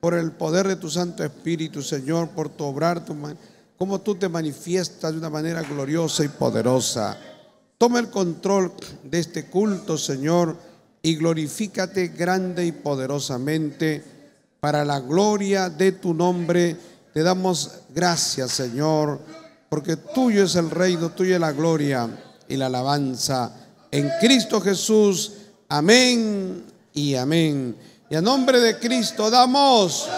por el poder de tu Santo Espíritu, Señor, por tu obrar, tu como tú te manifiestas de una manera gloriosa y poderosa. Toma el control de este culto, Señor, y glorifícate grande y poderosamente. Para la gloria de tu nombre, te damos gracias, Señor, porque tuyo es el reino, tuya es la gloria y la alabanza. En Cristo Jesús, amén y amén. Y a nombre de Cristo damos.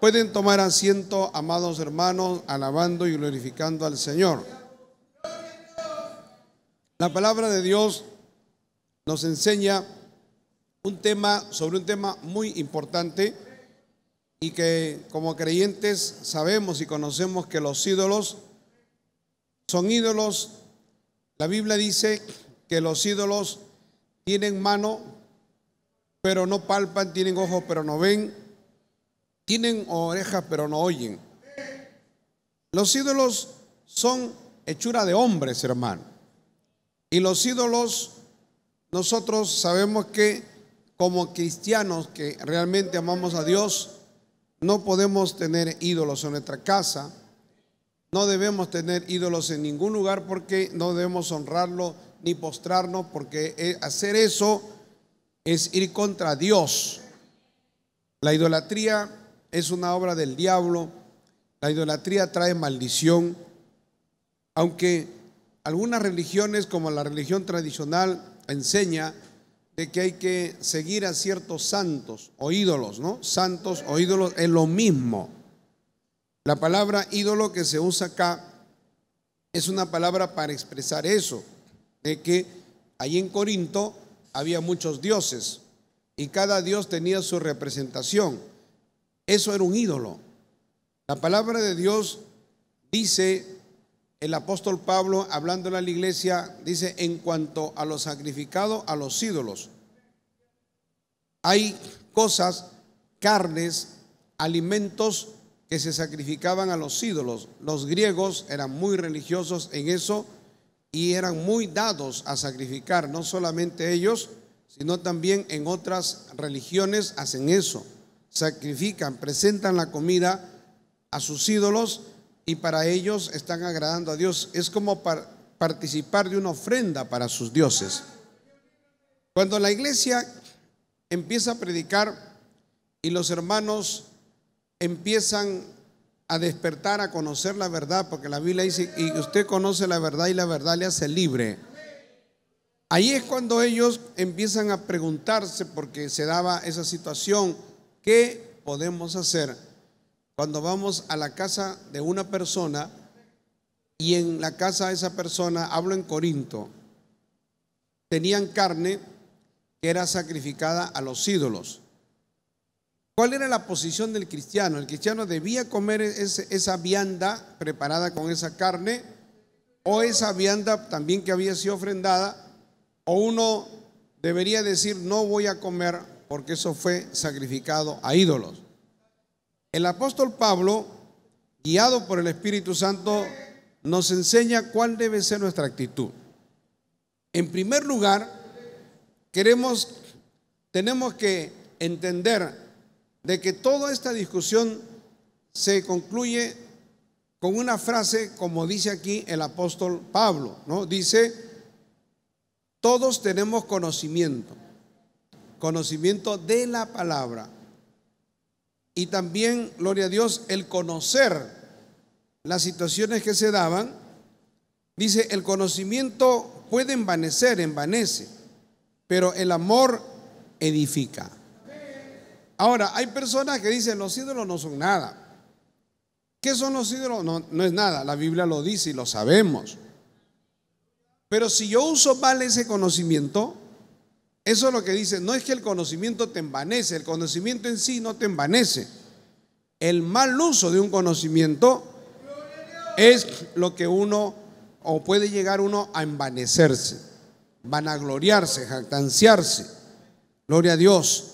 Pueden tomar asiento, amados hermanos, alabando y glorificando al Señor. La palabra de Dios nos enseña un tema sobre un tema muy importante y que como creyentes sabemos y conocemos que los ídolos son ídolos. La Biblia dice que los ídolos tienen mano, pero no palpan, tienen ojos, pero no ven, tienen orejas, pero no oyen. Los ídolos son hechura de hombres, hermano. Y los ídolos, nosotros sabemos que como cristianos que realmente amamos a Dios, no podemos tener ídolos en nuestra casa, no debemos tener ídolos en ningún lugar porque no debemos honrarlo ni postrarnos porque eh, hacer eso es ir contra Dios. La idolatría es una obra del diablo. La idolatría trae maldición. Aunque algunas religiones, como la religión tradicional, enseña de que hay que seguir a ciertos santos o ídolos, ¿no? Santos o ídolos es lo mismo. La palabra ídolo que se usa acá es una palabra para expresar eso, de que ahí en Corinto había muchos dioses y cada dios tenía su representación. Eso era un ídolo. La palabra de Dios dice el apóstol Pablo hablando a la iglesia, dice en cuanto a los sacrificados a los ídolos. Hay cosas, carnes, alimentos que se sacrificaban a los ídolos. Los griegos eran muy religiosos en eso y eran muy dados a sacrificar, no solamente ellos, sino también en otras religiones hacen eso, sacrifican, presentan la comida a sus ídolos y para ellos están agradando a Dios. Es como participar de una ofrenda para sus dioses. Cuando la iglesia empieza a predicar y los hermanos empiezan a despertar, a conocer la verdad, porque la Biblia dice, y usted conoce la verdad y la verdad le hace libre. Ahí es cuando ellos empiezan a preguntarse, porque se daba esa situación, ¿qué podemos hacer cuando vamos a la casa de una persona y en la casa de esa persona, hablo en Corinto, tenían carne que era sacrificada a los ídolos? ¿Cuál era la posición del cristiano? El cristiano debía comer esa vianda preparada con esa carne o esa vianda también que había sido ofrendada o uno debería decir no voy a comer porque eso fue sacrificado a ídolos. El apóstol Pablo, guiado por el Espíritu Santo, nos enseña cuál debe ser nuestra actitud. En primer lugar, queremos, tenemos que entender de que toda esta discusión se concluye con una frase como dice aquí el apóstol Pablo, ¿no? Dice, todos tenemos conocimiento, conocimiento de la palabra. Y también, gloria a Dios, el conocer las situaciones que se daban, dice, el conocimiento puede envanecer, envanece, pero el amor edifica. Ahora, hay personas que dicen, los ídolos no son nada. ¿Qué son los ídolos? No, es nada. La Biblia lo dice y lo sabemos. Pero si yo uso mal ese conocimiento, eso es lo que dice, no es que el conocimiento te envanece, el conocimiento en sí no te envanece. El mal uso de un conocimiento es lo que uno o puede llegar uno a envanecerse, gloriarse, jactanciarse. Gloria a Dios.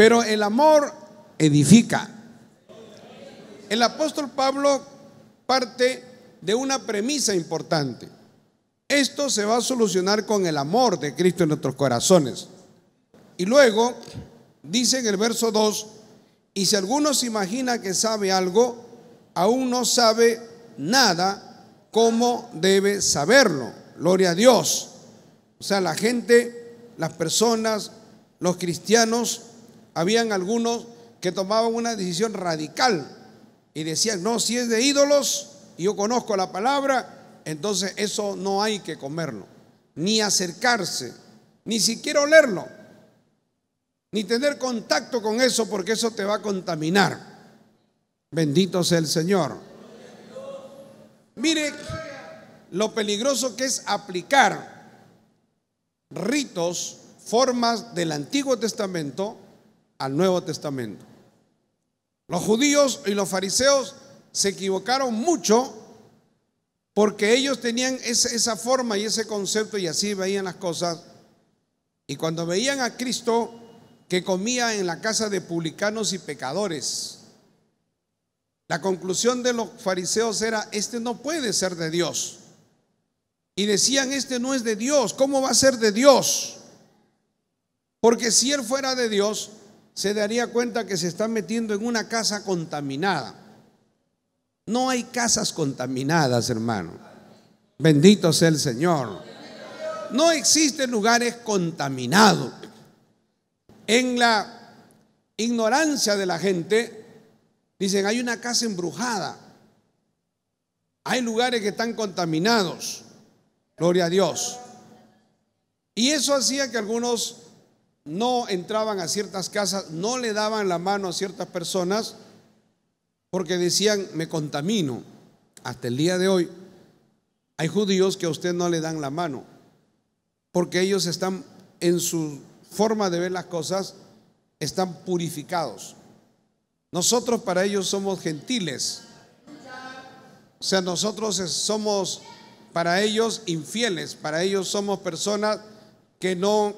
Pero el amor edifica. El apóstol Pablo parte de una premisa importante. Esto se va a solucionar con el amor de Cristo en nuestros corazones. Y luego dice en el verso 2, y si alguno se imagina que sabe algo, aún no sabe nada como debe saberlo. Gloria a Dios. O sea, la gente, las personas, los cristianos habían algunos que tomaban una decisión radical y decían, no, si es de ídolos, yo conozco la palabra, entonces eso no hay que comerlo, ni acercarse, ni siquiera olerlo, ni tener contacto con eso porque eso te va a contaminar. Bendito sea el Señor. Mire lo peligroso que es aplicar ritos, formas del Antiguo Testamento al Nuevo Testamento. Los judíos y los fariseos se equivocaron mucho porque ellos tenían esa, forma y ese concepto y así veían las cosas. Y cuando veían a Cristo que comía en la casa de publicanos y pecadores, la conclusión de los fariseos era, este no puede ser de Dios. Y decían, este no es de Dios, ¿cómo va a ser de Dios? Porque si él fuera de Dios, se daría cuenta que se está metiendo en una casa contaminada. No hay casas contaminadas, hermano. Bendito sea el Señor. No existen lugares contaminados. En la ignorancia de la gente, dicen, hay una casa embrujada. Hay lugares que están contaminados. Gloria a Dios. Y eso hacía que algunos no entraban a ciertas casas, no le daban la mano a ciertas personas porque decían, me contamino. Hasta el día de hoy hay judíos que a usted no le dan la mano porque ellos están en su forma de ver las cosas, están purificados. Nosotros para ellos somos gentiles. O sea, nosotros somos para ellos infieles, para ellos somos personas que no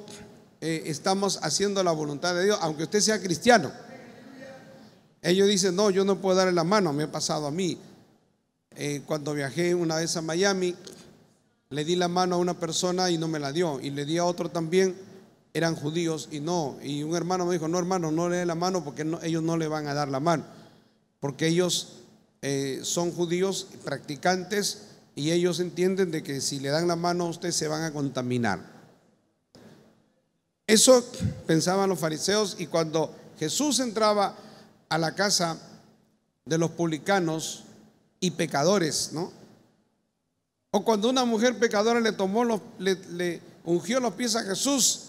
eh, estamos haciendo la voluntad de Dios, aunque usted sea cristiano. Ellos dicen, no, yo no puedo darle la mano, me ha pasado a mí. Eh, cuando viajé una vez a Miami, le di la mano a una persona y no me la dio, y le di a otro también, eran judíos y no. Y un hermano me dijo, no hermano, no le dé la mano porque ellos no le van a dar la mano, porque ellos eh, son judíos practicantes y ellos entienden de que si le dan la mano a usted se van a contaminar. Eso pensaban los fariseos y cuando Jesús entraba a la casa de los publicanos y pecadores, ¿no? O cuando una mujer pecadora le tomó los, le, le ungió los pies a Jesús,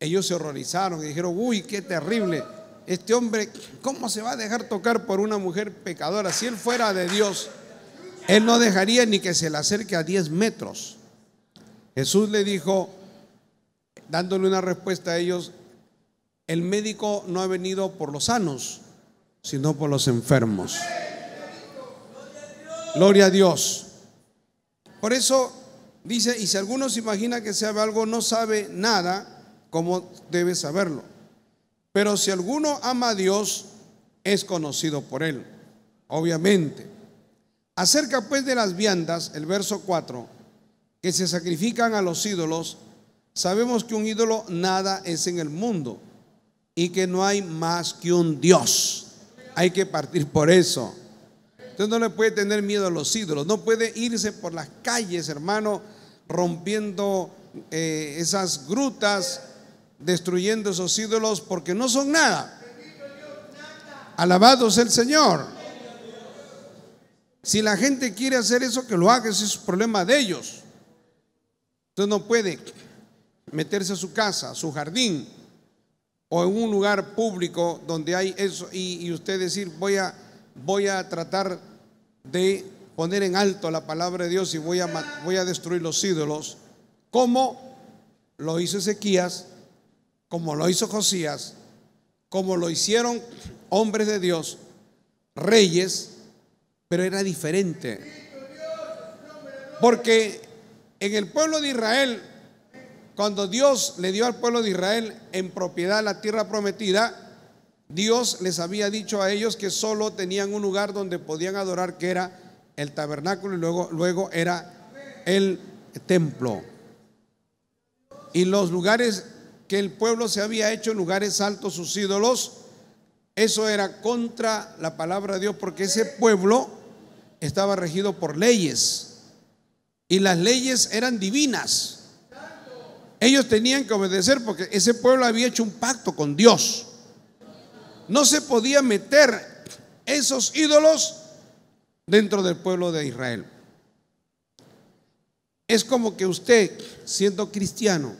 ellos se horrorizaron y dijeron, uy, qué terrible. Este hombre, ¿cómo se va a dejar tocar por una mujer pecadora? Si él fuera de Dios, él no dejaría ni que se le acerque a 10 metros. Jesús le dijo, dándole una respuesta a ellos, el médico no ha venido por los sanos, sino por los enfermos. Gloria a Dios. Por eso dice, y si alguno se imagina que sabe algo, no sabe nada, como debe saberlo. Pero si alguno ama a Dios, es conocido por él, obviamente. Acerca pues de las viandas, el verso 4, que se sacrifican a los ídolos, Sabemos que un ídolo nada es en el mundo y que no hay más que un Dios. Hay que partir por eso. Usted no le puede tener miedo a los ídolos. No puede irse por las calles, hermano, rompiendo eh, esas grutas, destruyendo esos ídolos, porque no son nada. Alabados el Señor. Si la gente quiere hacer eso, que lo haga, es problema de ellos. Usted no puede meterse a su casa, a su jardín o en un lugar público donde hay eso y, usted decir voy a, voy a tratar de poner en alto la palabra de Dios y voy a, voy a destruir los ídolos, como lo hizo Ezequías, como lo hizo Josías, como lo hicieron hombres de Dios, reyes, pero era diferente. Porque en el pueblo de Israel cuando Dios le dio al pueblo de Israel en propiedad la tierra prometida, Dios les había dicho a ellos que solo tenían un lugar donde podían adorar, que era el tabernáculo y luego, luego era el templo. Y los lugares que el pueblo se había hecho, lugares altos, sus ídolos, eso era contra la palabra de Dios, porque ese pueblo estaba regido por leyes. Y las leyes eran divinas. Ellos tenían que obedecer porque ese pueblo había hecho un pacto con Dios. No se podía meter esos ídolos dentro del pueblo de Israel. Es como que usted, siendo cristiano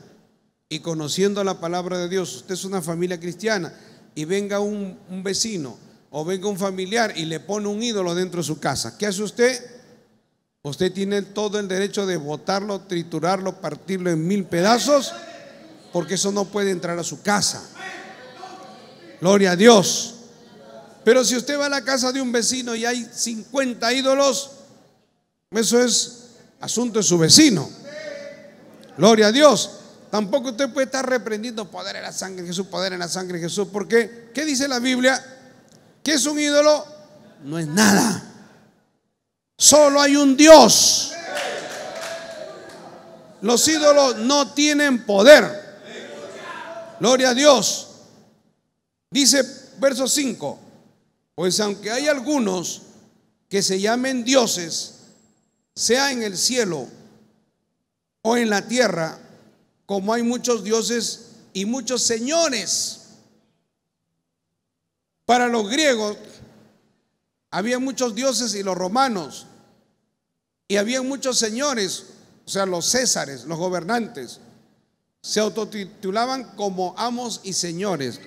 y conociendo la palabra de Dios, usted es una familia cristiana y venga un, vecino o venga un familiar y le pone un ídolo dentro de su casa. ¿Qué hace usted? Usted tiene todo el derecho de botarlo, triturarlo, partirlo en mil pedazos, porque eso no puede entrar a su casa. Gloria a Dios. Pero si usted va a la casa de un vecino y hay 50 ídolos, eso es asunto de su vecino. Gloria a Dios. Tampoco usted puede estar reprendiendo poder en la sangre de Jesús, poder en la sangre de Jesús, porque ¿qué dice la Biblia? Que es un ídolo? No es nada. Solo hay un Dios. Los ídolos no tienen poder. Gloria a Dios. Dice verso 5. Pues aunque hay algunos que se llamen dioses, sea en el cielo o en la tierra, como hay muchos dioses y muchos señores. Para los griegos había muchos dioses y los romanos. Y había muchos señores, o sea, los césares, los gobernantes. Se autotitulaban como amos y señores.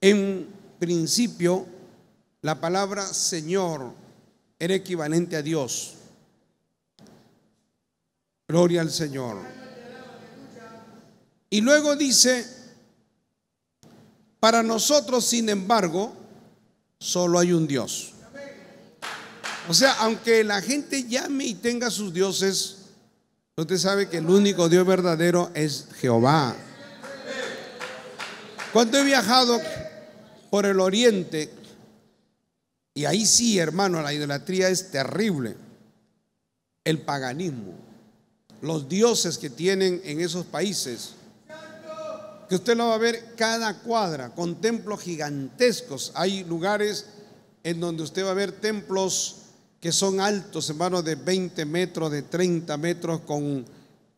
En principio, la palabra Señor era equivalente a Dios. Gloria al Señor. Y luego dice, para nosotros, sin embargo, Solo hay un Dios. O sea, aunque la gente llame y tenga sus dioses, usted sabe que el único Dios verdadero es Jehová. Cuando he viajado por el oriente, y ahí sí, hermano, la idolatría es terrible. El paganismo, los dioses que tienen en esos países que usted lo va a ver cada cuadra, con templos gigantescos. Hay lugares en donde usted va a ver templos que son altos, hermanos, de 20 metros, de 30 metros, con,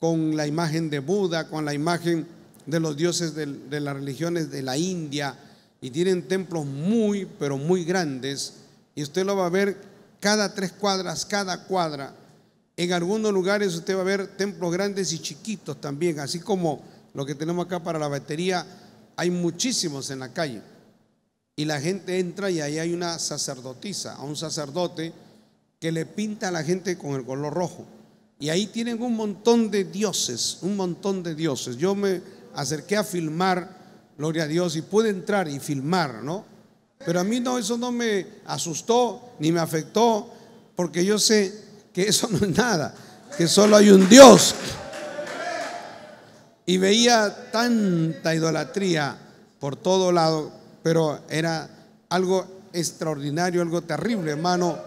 con la imagen de Buda, con la imagen de los dioses de, de las religiones de la India, y tienen templos muy, pero muy grandes, y usted lo va a ver cada tres cuadras, cada cuadra. En algunos lugares usted va a ver templos grandes y chiquitos también, así como lo que tenemos acá para la batería, hay muchísimos en la calle. Y la gente entra y ahí hay una sacerdotisa, a un sacerdote que le pinta a la gente con el color rojo. Y ahí tienen un montón de dioses, un montón de dioses. Yo me acerqué a filmar, gloria a Dios, y pude entrar y filmar, ¿no? Pero a mí no, eso no me asustó ni me afectó, porque yo sé que eso no es nada, que solo hay un Dios y veía tanta idolatría por todo lado, pero era algo extraordinario, algo terrible, hermano.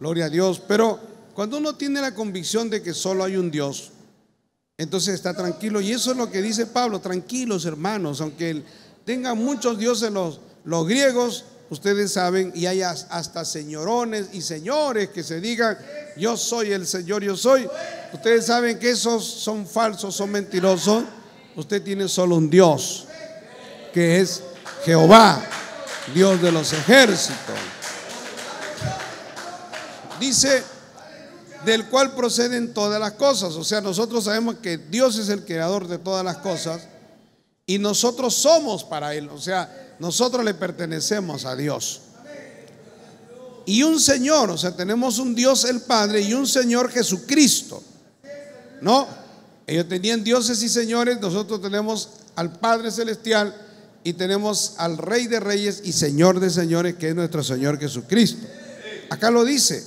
Gloria a Dios. Pero cuando uno tiene la convicción de que solo hay un Dios, entonces está tranquilo. Y eso es lo que dice Pablo, tranquilos hermanos, aunque tengan muchos dioses los, los griegos, ustedes saben, y hay hasta señorones y señores que se digan, yo soy el Señor, yo soy. Ustedes saben que esos son falsos, son mentirosos. Usted tiene solo un Dios, que es Jehová, Dios de los ejércitos. Dice, del cual proceden todas las cosas. O sea, nosotros sabemos que Dios es el creador de todas las cosas y nosotros somos para Él. O sea, nosotros le pertenecemos a Dios. Y un Señor, o sea, tenemos un Dios el Padre y un Señor Jesucristo. ¿No? Ellos tenían dioses y señores, nosotros tenemos al Padre Celestial y tenemos al Rey de Reyes y Señor de Señores, que es nuestro Señor Jesucristo. Acá lo dice,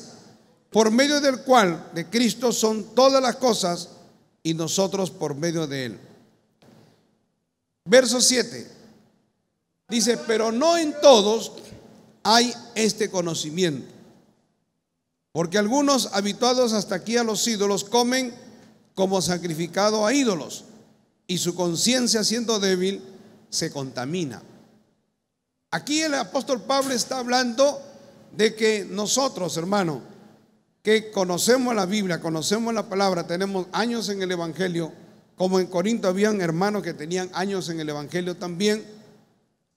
por medio del cual de Cristo son todas las cosas y nosotros por medio de Él. Verso 7. Dice, pero no en todos hay este conocimiento. Porque algunos habituados hasta aquí a los ídolos comen como sacrificado a ídolos y su conciencia siendo débil se contamina. Aquí el apóstol Pablo está hablando de que nosotros, hermano, que conocemos la Biblia, conocemos la palabra, tenemos años en el Evangelio, como en Corinto habían hermanos que tenían años en el Evangelio también,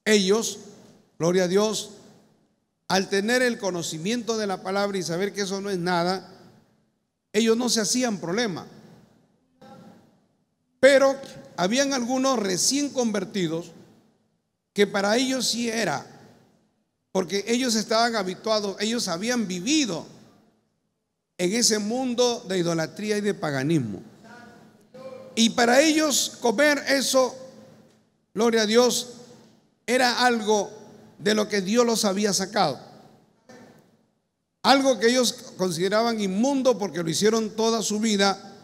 ellos, gloria a Dios, al tener el conocimiento de la palabra y saber que eso no es nada, ellos no se hacían problema. Pero habían algunos recién convertidos que para ellos sí era, porque ellos estaban habituados, ellos habían vivido en ese mundo de idolatría y de paganismo. Y para ellos comer eso, gloria a Dios, era algo de lo que Dios los había sacado. Algo que ellos consideraban inmundo porque lo hicieron toda su vida.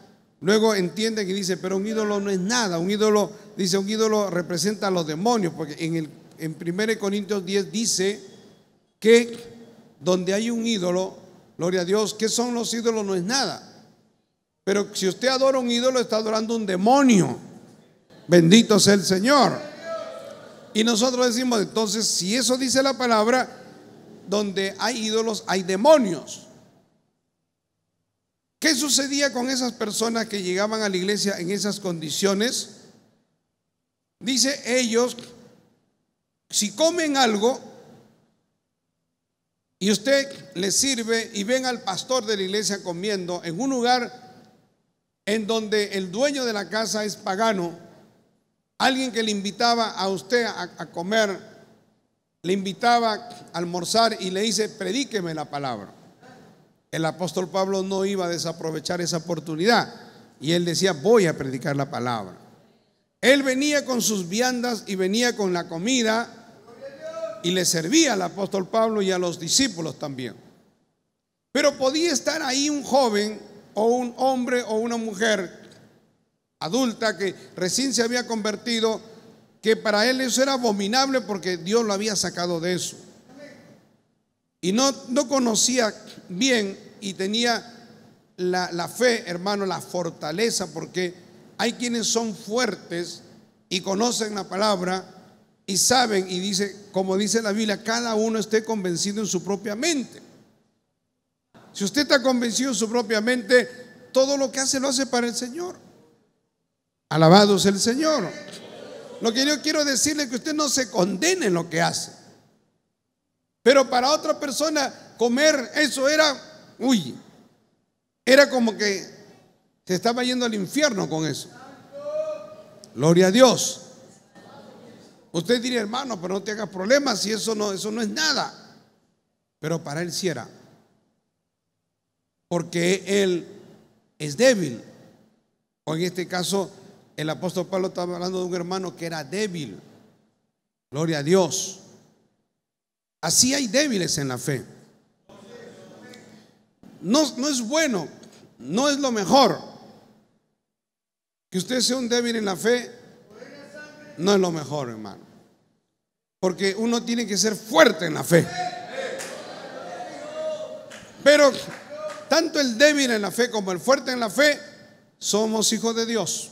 Luego entienden y dicen, pero un ídolo no es nada. Un ídolo, dice, un ídolo representa a los demonios. Porque en, el, en 1 Corintios 10 dice que donde hay un ídolo, gloria a Dios, ¿qué son los ídolos? No es nada. Pero si usted adora un ídolo, está adorando un demonio. Bendito sea el Señor. Y nosotros decimos, entonces, si eso dice la palabra, donde hay ídolos hay demonios. ¿Qué sucedía con esas personas que llegaban a la iglesia en esas condiciones? Dice ellos, si comen algo y usted les sirve y ven al pastor de la iglesia comiendo en un lugar en donde el dueño de la casa es pagano, Alguien que le invitaba a usted a, comer, le invitaba a almorzar y le dice, predíqueme la palabra. El apóstol Pablo no iba a desaprovechar esa oportunidad y él decía, voy a predicar la palabra. Él venía con sus viandas y venía con la comida y le servía al apóstol Pablo y a los discípulos también. Pero podía estar ahí un joven o un hombre o una mujer adulta que recién se había convertido, que para él eso era abominable porque Dios lo había sacado de eso. Y no, no conocía bien y tenía la, la fe, hermano, la fortaleza, porque hay quienes son fuertes y conocen la palabra y saben, y dice, como dice la Biblia, cada uno esté convencido en su propia mente. Si usted está convencido en su propia mente, todo lo que hace lo hace para el Señor. Alabado es el Señor. Lo que yo quiero decirle es que usted no se condene en lo que hace. Pero para otra persona comer eso era, uy, era como que se estaba yendo al infierno con eso. Gloria a Dios. Usted diría, hermano, pero no te hagas problemas si eso no, eso no es nada. Pero para él sí era. Porque él es débil. O en este caso, el apóstol Pablo estaba hablando de un hermano que era débil. Gloria a Dios. Así hay débiles en la fe. No, es bueno, no es lo mejor. Que usted sea un débil en la fe, no es lo mejor, hermano. Porque uno tiene que ser fuerte en la fe. Pero tanto el débil en la fe como el fuerte en la fe somos hijos de Dios.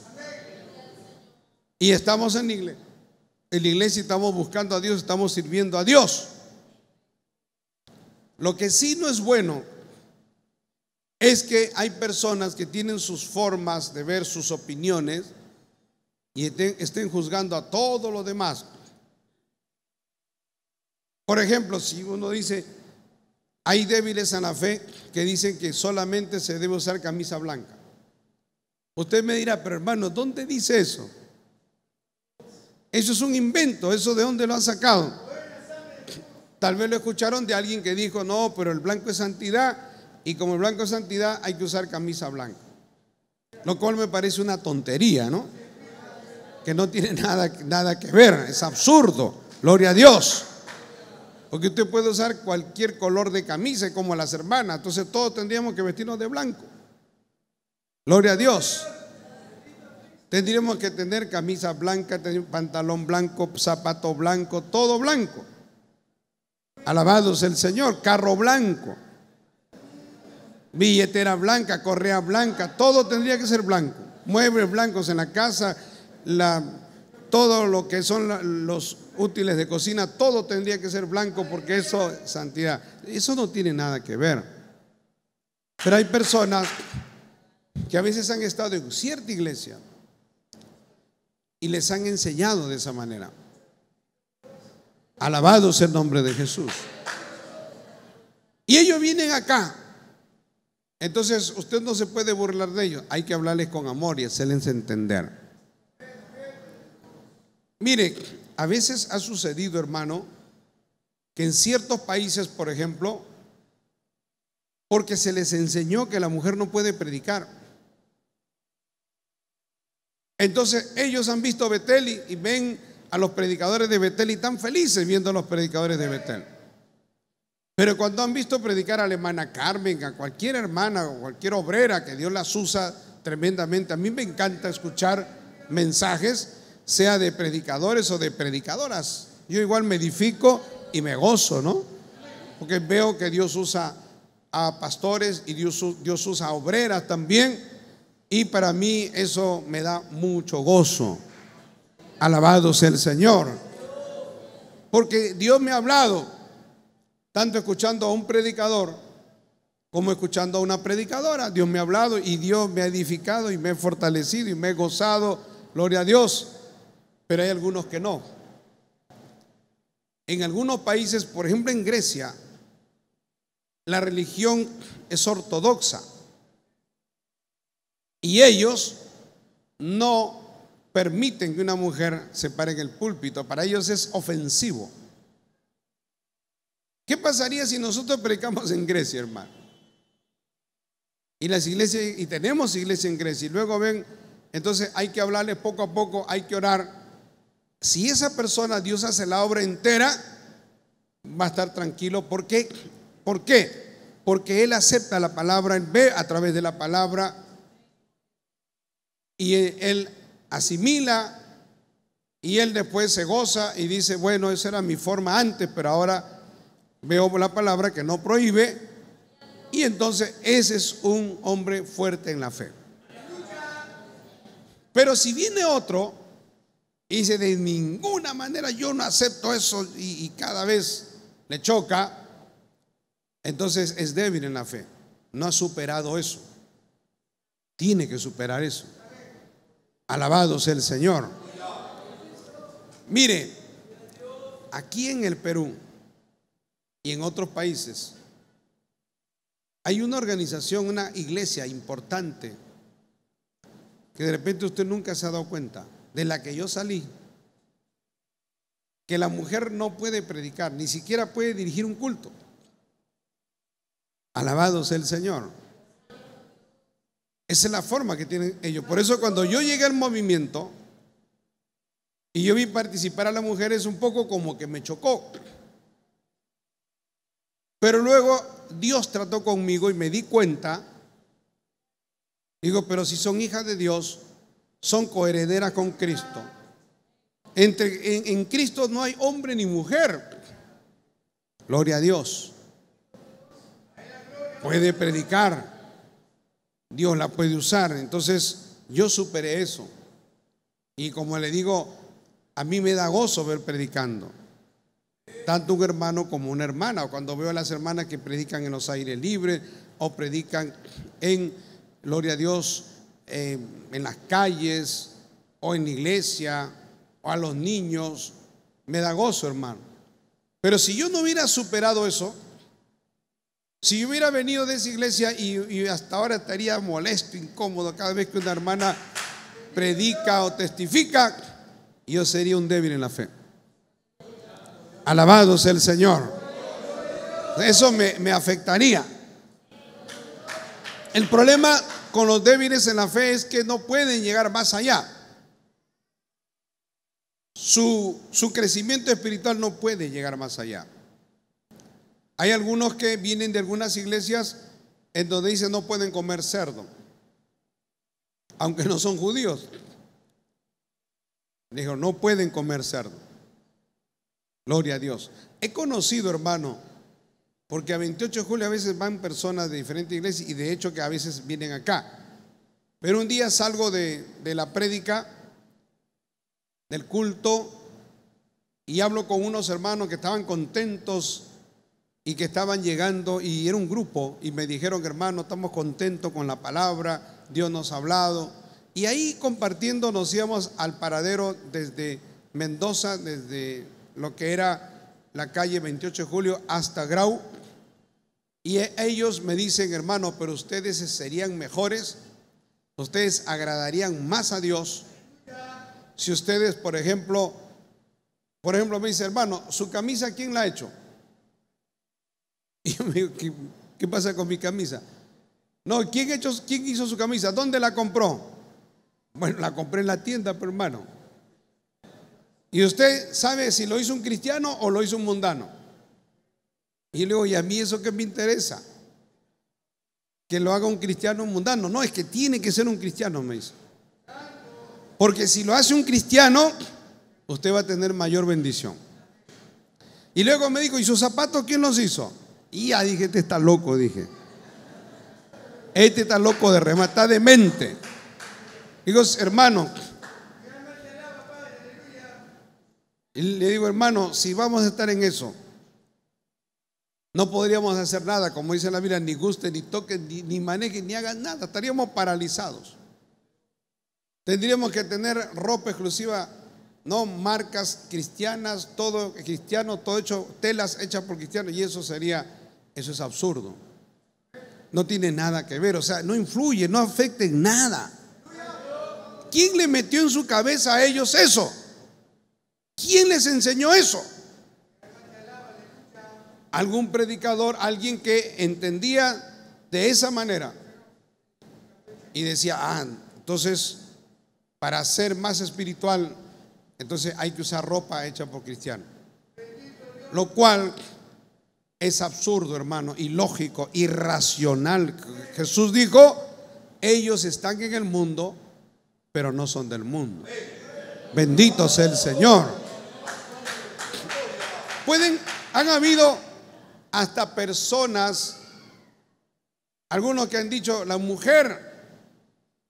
Y estamos en la iglesia. En la iglesia estamos buscando a Dios, estamos sirviendo a Dios. Lo que sí no es bueno es que hay personas que tienen sus formas de ver, sus opiniones, y estén, juzgando a todo lo demás. Por ejemplo, si uno dice, hay débiles en la fe que dicen que solamente se debe usar camisa blanca. Usted me dirá, pero hermano, ¿dónde dice eso? Eso es un invento, eso de dónde lo han sacado. Tal vez lo escucharon de alguien que dijo, no, pero el blanco es santidad y como el blanco es santidad hay que usar camisa blanca. Lo cual me parece una tontería, ¿no? Que no tiene nada, nada que ver, es absurdo. Gloria a Dios. Porque usted puede usar cualquier color de camisa como las hermanas. Entonces todos tendríamos que vestirnos de blanco. Gloria a Dios. Tendríamos que tener camisa blanca, pantalón blanco, zapato blanco, todo blanco. Alabados el Señor, carro blanco, billetera blanca, correa blanca, todo tendría que ser blanco. Muebles blancos en la casa, la, todo lo que son los útiles de cocina, todo tendría que ser blanco porque eso es santidad. Eso no tiene nada que ver. Pero hay personas que a veces han estado en cierta iglesia y les han enseñado de esa manera. Alabado sea el nombre de Jesús. Y ellos vienen acá. Entonces usted no se puede burlar de ellos. Hay que hablarles con amor y hacerles entender. Mire, a veces ha sucedido, hermano, que en ciertos países, por ejemplo, porque se les enseñó que la mujer no puede predicar. Entonces ellos han visto Betel y, ven a los predicadores de Betel y están felices viendo a los predicadores de Betel. Pero cuando han visto predicar a la hermana Carmen, a cualquier hermana o cualquier obrera que Dios las usa tremendamente, a mí me encanta escuchar mensajes, sea de predicadores o de predicadoras. Yo igual me edifico y me gozo, ¿no? Porque veo que Dios usa a pastores y Dios, Dios usa a obreras también y para mí eso me da mucho gozo. Alabado sea el Señor. Porque Dios me ha hablado, tanto escuchando a un predicador como escuchando a una predicadora. Dios me ha hablado y Dios me ha edificado y me ha fortalecido y me he gozado. Gloria a Dios. Pero hay algunos que no. En algunos países, por ejemplo en Grecia, la religión es ortodoxa. Y ellos no permiten que una mujer se pare en el púlpito. Para ellos es ofensivo. ¿Qué pasaría si nosotros predicamos en Grecia, hermano? Y las iglesias, y tenemos iglesia en Grecia, y luego ven, entonces hay que hablarles poco a poco, hay que orar. Si esa persona, Dios hace la obra entera, va a estar tranquilo. ¿Por qué? ¿Por qué? Porque Él acepta la palabra, Él ve a través de la palabra y él asimila y él después se goza y dice, bueno, esa era mi forma antes, pero ahora veo la palabra que no prohíbe. Y entonces ese es un hombre fuerte en la fe. Pero si viene otro y dice, de ninguna manera yo no acepto eso y, y cada vez le choca, entonces es débil en la fe. No ha superado eso. Tiene que superar eso. Alabado sea el Señor. Mire, aquí en el Perú y en otros países hay una organización, una iglesia importante que de repente usted nunca se ha dado cuenta, de la que yo salí, que la mujer no puede predicar, ni siquiera puede dirigir un culto. Alabado sea el Señor. Esa es la forma que tienen ellos. Por eso cuando yo llegué al movimiento y yo vi participar a las mujeres un poco como que me chocó. Pero luego Dios trató conmigo y me di cuenta. Digo, pero si son hijas de Dios, son coherederas con Cristo. Entre, en Cristo no hay hombre ni mujer. Gloria a Dios. Puede predicar, Dios la puede usar. Entonces yo superé eso. Y como le digo, a mí me da gozo ver predicando. Tanto un hermano como una hermana. O cuando veo a las hermanas que predican en los aires libres o predican en, gloria a Dios, eh, en las calles o en la iglesia o a los niños, me da gozo, hermano. Pero si yo no hubiera superado eso, si yo hubiera venido de esa iglesia y, hasta ahora estaría molesto, incómodo cada vez que una hermana predica o testifica, yo sería un débil en la fe. Alabado sea el Señor. Eso me, afectaría. El problema con los débiles en la fe es que no pueden llegar más allá. Su, su crecimiento espiritual no puede llegar más allá. Hay algunos que vienen de algunas iglesias en donde dicen no pueden comer cerdo, aunque no son judíos. Dijo, no pueden comer cerdo. Gloria a Dios. He conocido, hermano, porque a 28 de julio a veces van personas de diferentes iglesias y de hecho que a veces vienen acá. Pero un día salgo de, de la prédica, del culto, y hablo con unos hermanos que estaban contentos y que estaban llegando y era un grupo y me dijeron, hermano, estamos contentos con la palabra, Dios nos ha hablado. Y ahí compartiendo nos íbamos al paradero desde Mendoza, desde lo que era la calle 28 de julio hasta Grau. Y e, ellos me dicen, hermano, pero ustedes serían mejores, ustedes agradarían más a Dios. Si ustedes, por ejemplo, por ejemplo, me dice, hermano, su camisa, ¿quién la ha hecho? Y yo me digo, ¿qué, pasa con mi camisa? No, ¿quién, ¿quién hizo su camisa? ¿Dónde la compró? Bueno, la compré en la tienda, pero hermano. Y usted sabe si lo hizo un cristiano o lo hizo un mundano. Y le digo, ¿y a mí eso qué me interesa? Que lo haga un cristiano un mundano. No, es que tiene que ser un cristiano, me dice. Porque si lo hace un cristiano, usted va a tener mayor bendición. Y luego me dijo, ¿y sus zapatos quién los hizo? Y ya dije, este está loco, dije. Este está loco de rematar, está demente. Digo, hermano. Y le digo, hermano, si vamos a estar en eso, no podríamos hacer nada, como dice la Biblia, ni guste, ni toque, ni, ni manejen, ni hagan nada. Estaríamos paralizados. Tendríamos que tener ropa exclusiva, no marcas cristianas, todo cristiano, todo hecho, telas hechas por cristianos, y eso sería eso es absurdo. No tiene nada que ver, o sea, no influye, no afecta en nada. ¿Quién le metió en su cabeza a ellos eso? ¿Quién les enseñó eso? Algún predicador, alguien que entendía de esa manera y decía, ah, entonces, para ser más espiritual, entonces hay que usar ropa hecha por cristiano? Lo cual es absurdo, hermano, ilógico, irracional. Jesús dijo, ellos están en el mundo, pero no son del mundo. Bendito sea el Señor. Pueden, han habido hasta personas, algunos que han dicho, la mujer,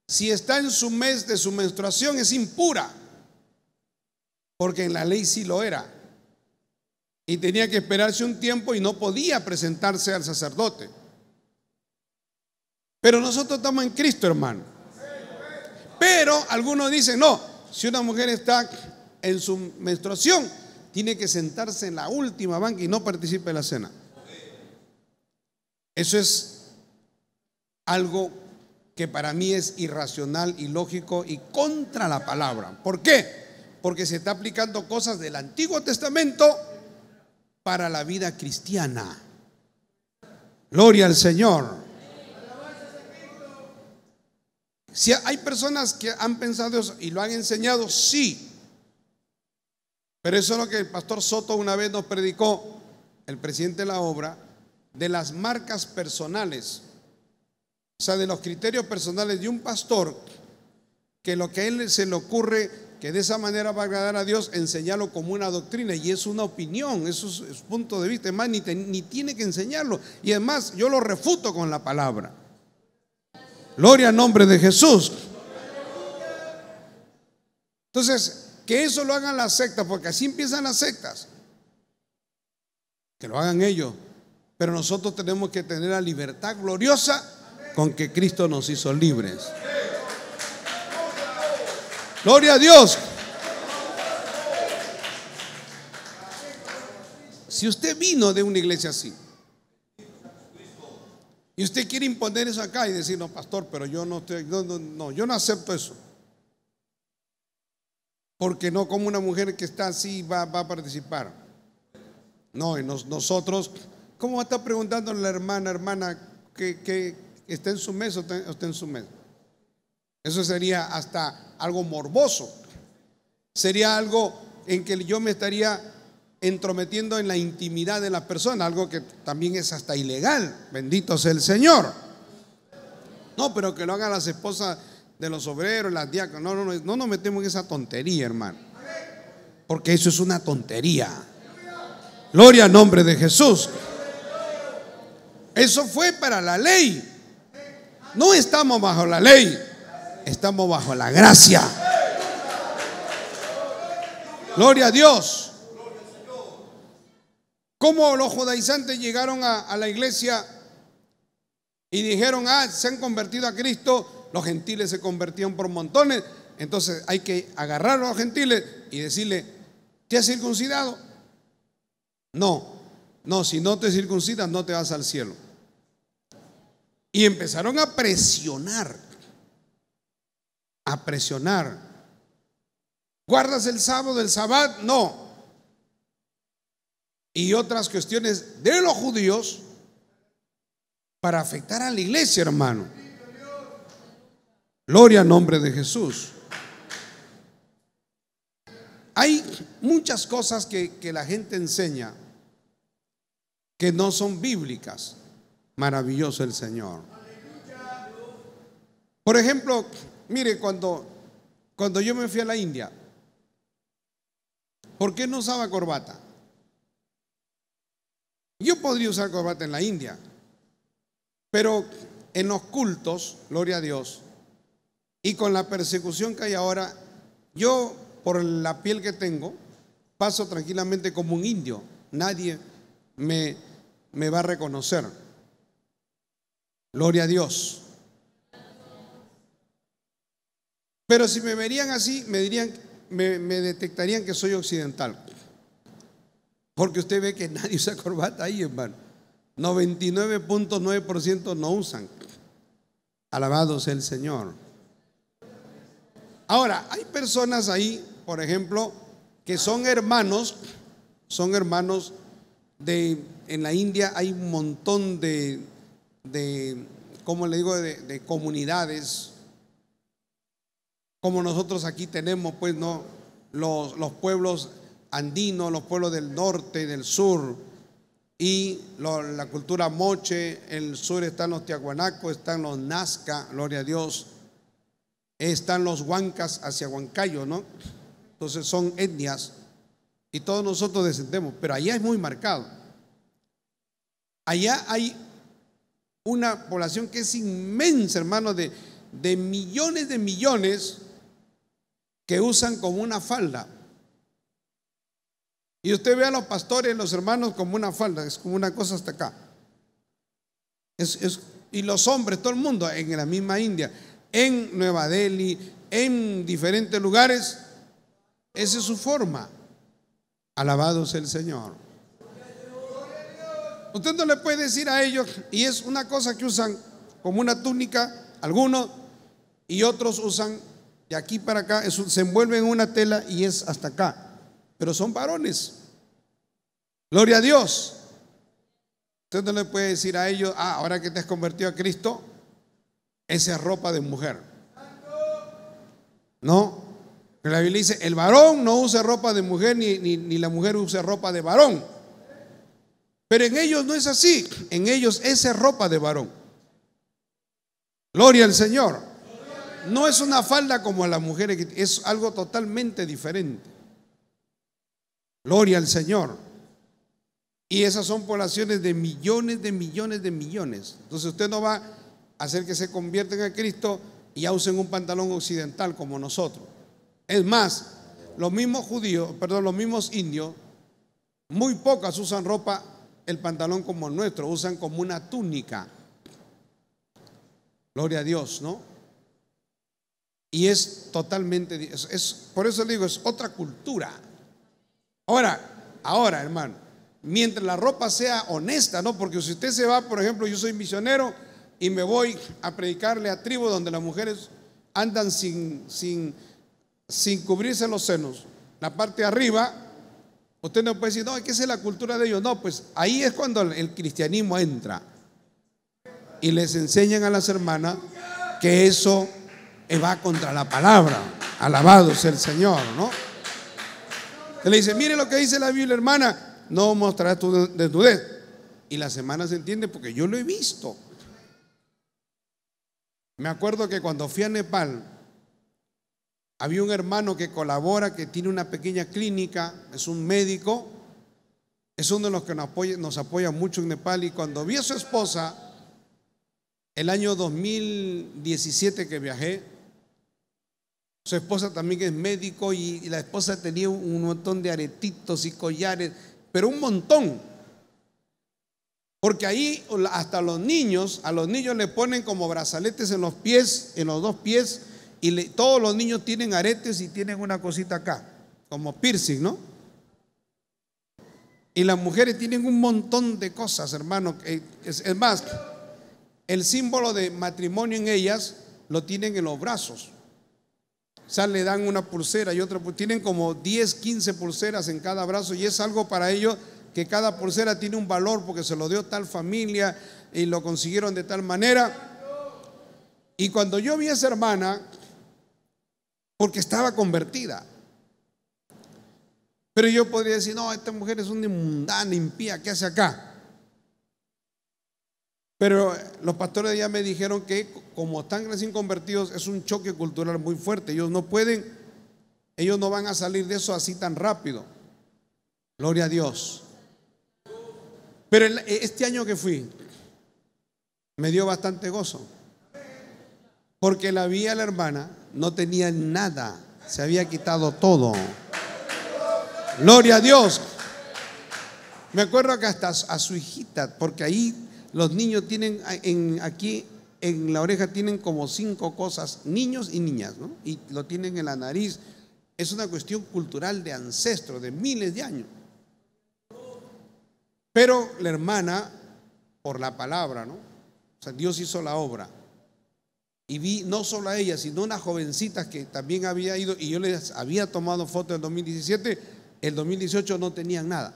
si está en su mes de su menstruación, es impura, porque en la ley sí lo era y tenía que esperarse un tiempo y no podía presentarse al sacerdote. Pero nosotros estamos en Cristo, hermano. Pero algunos dicen, no, si una mujer está en su menstruación, tiene que sentarse en la última banca y no participe en la cena. Eso es algo que para mí es irracional, ilógico y contra la palabra. ¿Por qué? Porque se está aplicando cosas del Antiguo Testamento para la vida cristiana. Gloria al Señor. Si hay personas que han pensado y lo han enseñado, sí. Pero eso es lo que el pastor Soto una vez nos predicó, el presidente de la obra, de las marcas personales. O sea, de los criterios personales de un pastor que lo que a él se le ocurre que de esa manera va a agradar a Dios, enseñarlo como una doctrina y es una opinión, eso es, un punto de vista. Es más, ni, tiene que enseñarlo. Y además, yo lo refuto con la palabra. Gloria al nombre de Jesús. Entonces, que eso lo hagan las sectas, porque así empiezan las sectas. Que lo hagan ellos. Pero nosotros tenemos que tener la libertad gloriosa con que Cristo nos hizo libres. Gloria a Dios. Si usted vino de una iglesia así y usted quiere imponer eso acá y decir, no, pastor, pero yo no estoy, no, no, yo no acepto eso. Porque no como una mujer que está así va, va a participar. No, y nosotros, ¿cómo va a estar preguntando la hermana, hermana, que, está en su mes o está en su mes? Eso sería hasta algo morboso. Sería algo en que yo me estaría entrometiendo en la intimidad de la persona, algo que también es hasta ilegal. Bendito sea el Señor. No, pero que lo hagan las esposas de los obreros, las diáconas. No, no, no, no nos metemos en esa tontería, hermano. Porque eso es una tontería. Gloria al nombre de Jesús. Eso fue para la ley. No estamos bajo la ley estamos bajo la gracia. Gloria a Dios. ¿Cómo los judaizantes llegaron a, la iglesia y dijeron, ah, se han convertido a Cristo? Los gentiles se convertían por montones. Entonces hay que agarrar a los gentiles y decirle, ¿te has circuncidado? No, no, si no te circuncidas no te vas al cielo. Y empezaron a presionar a presionar. ¿Guardas el sábado, del sabbat? No. Y otras cuestiones de los judíos para afectar a la iglesia, hermano. Gloria al nombre de Jesús. Hay muchas cosas que, que la gente enseña que no son bíblicas. Maravilloso el Señor. Por ejemplo, Mire, cuando, cuando yo me fui a la India, ¿por qué no usaba corbata? Yo podría usar corbata en la India, pero en los cultos, gloria a Dios, y con la persecución que hay ahora, yo por la piel que tengo, paso tranquilamente como un indio. Nadie me, me va a reconocer. Gloria a Dios. Pero si me verían así, me dirían, me, detectarían que soy occidental. Porque usted ve que nadie usa corbata ahí, hermano. 99.9% no usan. Alabado sea el Señor. Ahora, hay personas ahí, por ejemplo, que son hermanos, son hermanos de, en la India hay un montón de, de ¿cómo le digo?, de, de comunidades como nosotros aquí tenemos, pues no, los, pueblos andinos, los pueblos del norte, del sur, y la cultura moche, el sur están los tiahuanacos, están los nazca, gloria a Dios, están los huancas hacia Huancayo, ¿no? Entonces son etnias y todos nosotros descendemos, pero allá es muy marcado. Allá hay una población que es inmensa, hermano, de, de millones de millones que usan como una falda. Y usted ve a los pastores, los hermanos, como una falda, es como una cosa hasta acá. y los hombres, todo el mundo, en la misma India, en Nueva Delhi, en diferentes lugares, esa es su forma. Alabado sea el Señor. Usted no le puede decir a ellos, y es una cosa que usan como una túnica, algunos, y otros usan de aquí para acá, se envuelve en una tela y es hasta acá. Pero son varones. Gloria a Dios. Usted no le puede decir a ellos, ah, ahora que te has convertido a Cristo, esa ropa de mujer. No. La Biblia dice, el varón no usa ropa de mujer ni, ni la mujer usa ropa de varón. Pero en ellos no es así. En ellos esa es ropa de varón. Gloria al Señor. No es una falda como a las mujeres, es algo totalmente diferente. Gloria al Señor. Y esas son poblaciones de millones, de millones, de millones. Entonces usted no va a hacer que se conviertan a Cristo y ya usen un pantalón occidental como nosotros. Es más, los mismos judíos, perdón, los mismos indios, muy pocas usan ropa, el pantalón como nuestro, usan como una túnica. Gloria a Dios, ¿no? Y es totalmente, es, por eso le digo, es otra cultura. Ahora, ahora, hermano, mientras la ropa sea honesta, ¿no? Porque si usted se va, por ejemplo, yo soy misionero y me voy a predicarle a tribu donde las mujeres andan sin, sin, sin cubrirse los senos, la parte de arriba, usted no puede decir, no, es que esa es la cultura de ellos. No, pues ahí es cuando el cristianismo entra. Y les enseñan a las hermanas que eso eh, va contra la palabra. Alabado sea el Señor, ¿no? Se le dice, mire lo que dice la Biblia, hermana, no mostrarás tu desnudez. Y la semana se entiende porque yo lo he visto. Me acuerdo que cuando fui a Nepal, había un hermano que colabora, que tiene una pequeña clínica, es un médico, es uno de los que nos apoya, nos apoya mucho en Nepal. Y cuando vi a su esposa, el año 2017 que viajé, su esposa también es médico y, la esposa tenía un montón de aretitos y collares, pero un montón. Porque ahí hasta los niños, a los niños le ponen como brazaletes en los pies, en los dos pies, y todos los niños tienen aretes y tienen una cosita acá, como piercing, ¿no? Y las mujeres tienen un montón de cosas, hermano. Eh, es, es más, el símbolo de matrimonio en ellas lo tienen en los brazos. O le dan una pulsera y otra. Tienen como 10, 15 pulseras en cada brazo y es algo para ellos que cada pulsera tiene un valor porque se lo dio tal familia y lo consiguieron de tal manera. Y cuando yo vi a esa hermana, porque estaba convertida, pero yo podría decir, no, esta mujer es una inmundana, impía, ¿qué hace acá? Pero eh, los pastores ya me dijeron que como están recién convertidos es un choque cultural muy fuerte. Ellos no pueden, ellos no van a salir de eso así tan rápido. Gloria a Dios. Pero eh, este año que fui me dio bastante gozo. Porque la vi a la hermana, no tenía nada, se había quitado todo. Gloria a Dios. Me acuerdo que hasta a su hijita, porque ahí los niños tienen ah, aquí en la oreja tienen como cinco cosas, niños y niñas, ¿no? Y lo tienen en la nariz. Es una cuestión cultural de ancestro de miles de años. Pero la hermana, por la palabra, ¿no? sea, Dios hizo la obra. Y vi no solo a ella, sino a unas jovencitas que también había ido, y yo les había tomado fotos en 2017, el 2018 no tenían nada.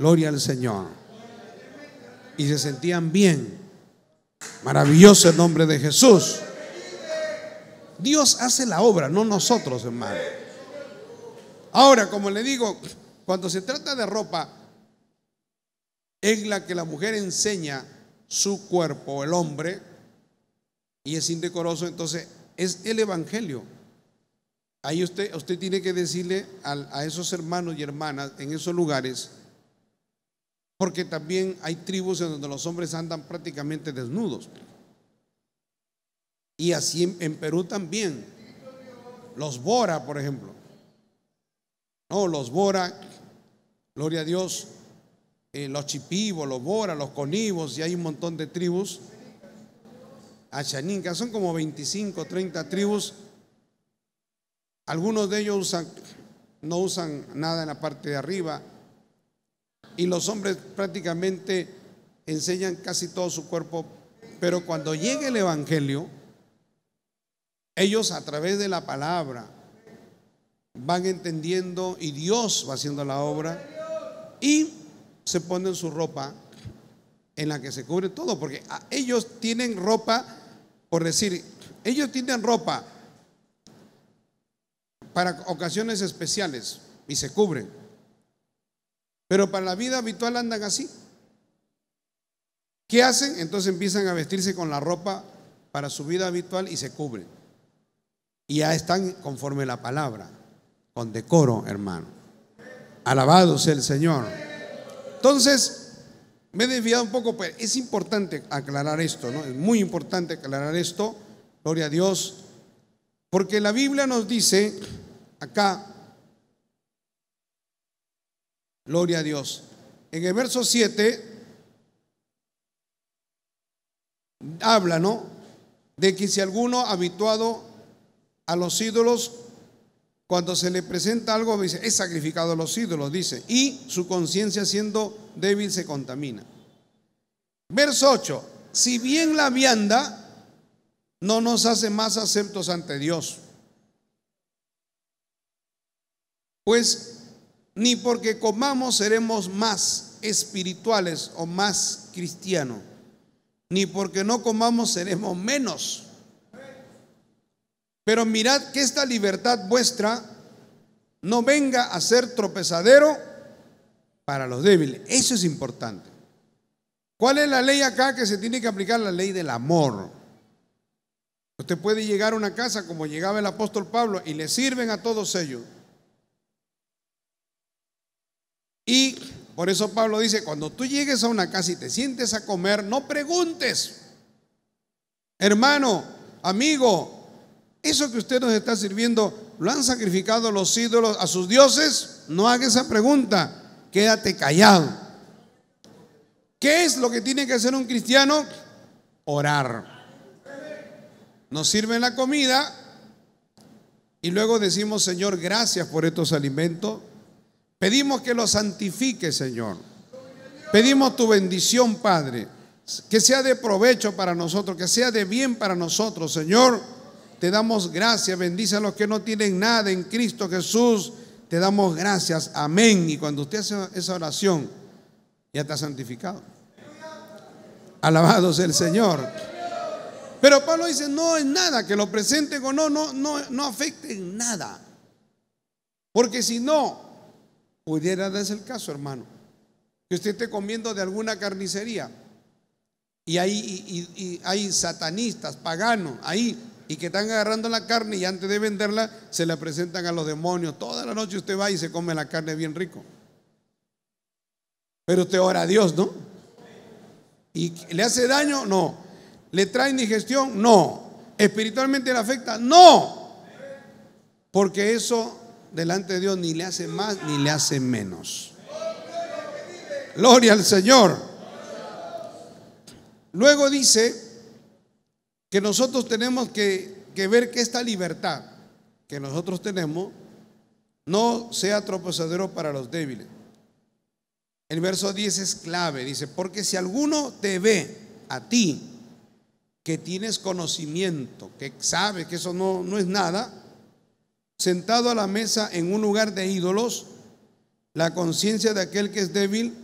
Gloria al Señor y se sentían bien. Maravilloso el nombre de Jesús. Dios hace la obra, no nosotros, hermano. Ahora, como le digo, cuando se trata de ropa en la que la mujer enseña su cuerpo, el hombre, y es indecoroso, entonces es el Evangelio. Ahí usted, usted tiene que decirle a esos hermanos y hermanas en esos lugares, porque también hay tribus en donde los hombres andan prácticamente desnudos. Y así en Perú también. Los Bora, por ejemplo. No, los Bora, gloria a Dios, eh, los Chipivos, los Bora, los Conibos y hay un montón de tribus. Achaninca, son como 25, 30 tribus. Algunos de ellos usan, no usan nada en la parte de arriba, y los hombres prácticamente enseñan casi todo su cuerpo, pero cuando llega el Evangelio, ellos a través de la palabra van entendiendo y Dios va haciendo la obra y se ponen su ropa en la que se cubre todo, porque ellos tienen ropa, por decir, ellos tienen ropa para ocasiones especiales y se cubren. Pero para la vida habitual andan así. ¿Qué hacen? Entonces empiezan a vestirse con la ropa para su vida habitual y se cubren. Y ya están conforme la palabra, con decoro, hermano. Alabado sea el Señor. Entonces, me he desviado un poco, pero pues, es importante aclarar esto, ¿no? Es muy importante aclarar esto. Gloria a Dios. Porque la Biblia nos dice acá Gloria a Dios. En el verso 7 habla, ¿no? De que si alguno habituado a los ídolos, cuando se le presenta algo, dice, es sacrificado a los ídolos, dice, y su conciencia siendo débil se contamina. Verso 8, si bien la vianda no nos hace más aceptos ante Dios, pues ni porque comamos seremos más espirituales o más cristianos, ni porque no comamos seremos menos. Pero mirad que esta libertad vuestra no venga a ser tropezadero para los débiles. Eso es importante. ¿Cuál es la ley acá que se tiene que aplicar? La ley del amor. Usted puede llegar a una casa como llegaba el apóstol Pablo y le sirven a todos ellos. Y por eso Pablo dice, cuando tú llegues a una casa y te sientes a comer, no preguntes, hermano, amigo, eso que usted nos está sirviendo, ¿lo han sacrificado los ídolos a sus dioses? No haga esa pregunta, quédate callado. ¿Qué es lo que tiene que hacer un cristiano? Orar. Nos sirven la comida y luego decimos, Señor, gracias por estos alimentos Pedimos que lo santifique, Señor. Pedimos tu bendición, Padre. Que sea de provecho para nosotros, que sea de bien para nosotros, Señor. Te damos gracias. Bendice a los que no tienen nada en Cristo Jesús. Te damos gracias. Amén. Y cuando usted hace esa oración, ya está santificado. Alabado el Señor. Pero Pablo dice, no es nada, que lo presenten o no, no, no, no afecte nada. Porque si no, Pudiera darse el caso, hermano, que usted esté comiendo de alguna carnicería y hay satanistas, paganos, ahí, y que están agarrando la carne y antes de venderla se la presentan a los demonios. Toda la noche usted va y se come la carne bien rico. Pero usted ora a Dios, ¿no? ¿Y le hace daño? No. ¿Le trae indigestión? No. ¿Espiritualmente le afecta? No. Porque eso delante de Dios ni le hace más ni le hace menos. Gloria al Señor. Luego dice que nosotros tenemos que, ver que esta libertad que nosotros tenemos no sea tropezadero para los débiles. El verso 10 es clave, dice, porque si alguno te ve a ti, que tienes conocimiento, que sabe que eso no, no es nada, sentado a la mesa en un lugar de ídolos, la conciencia de aquel que es débil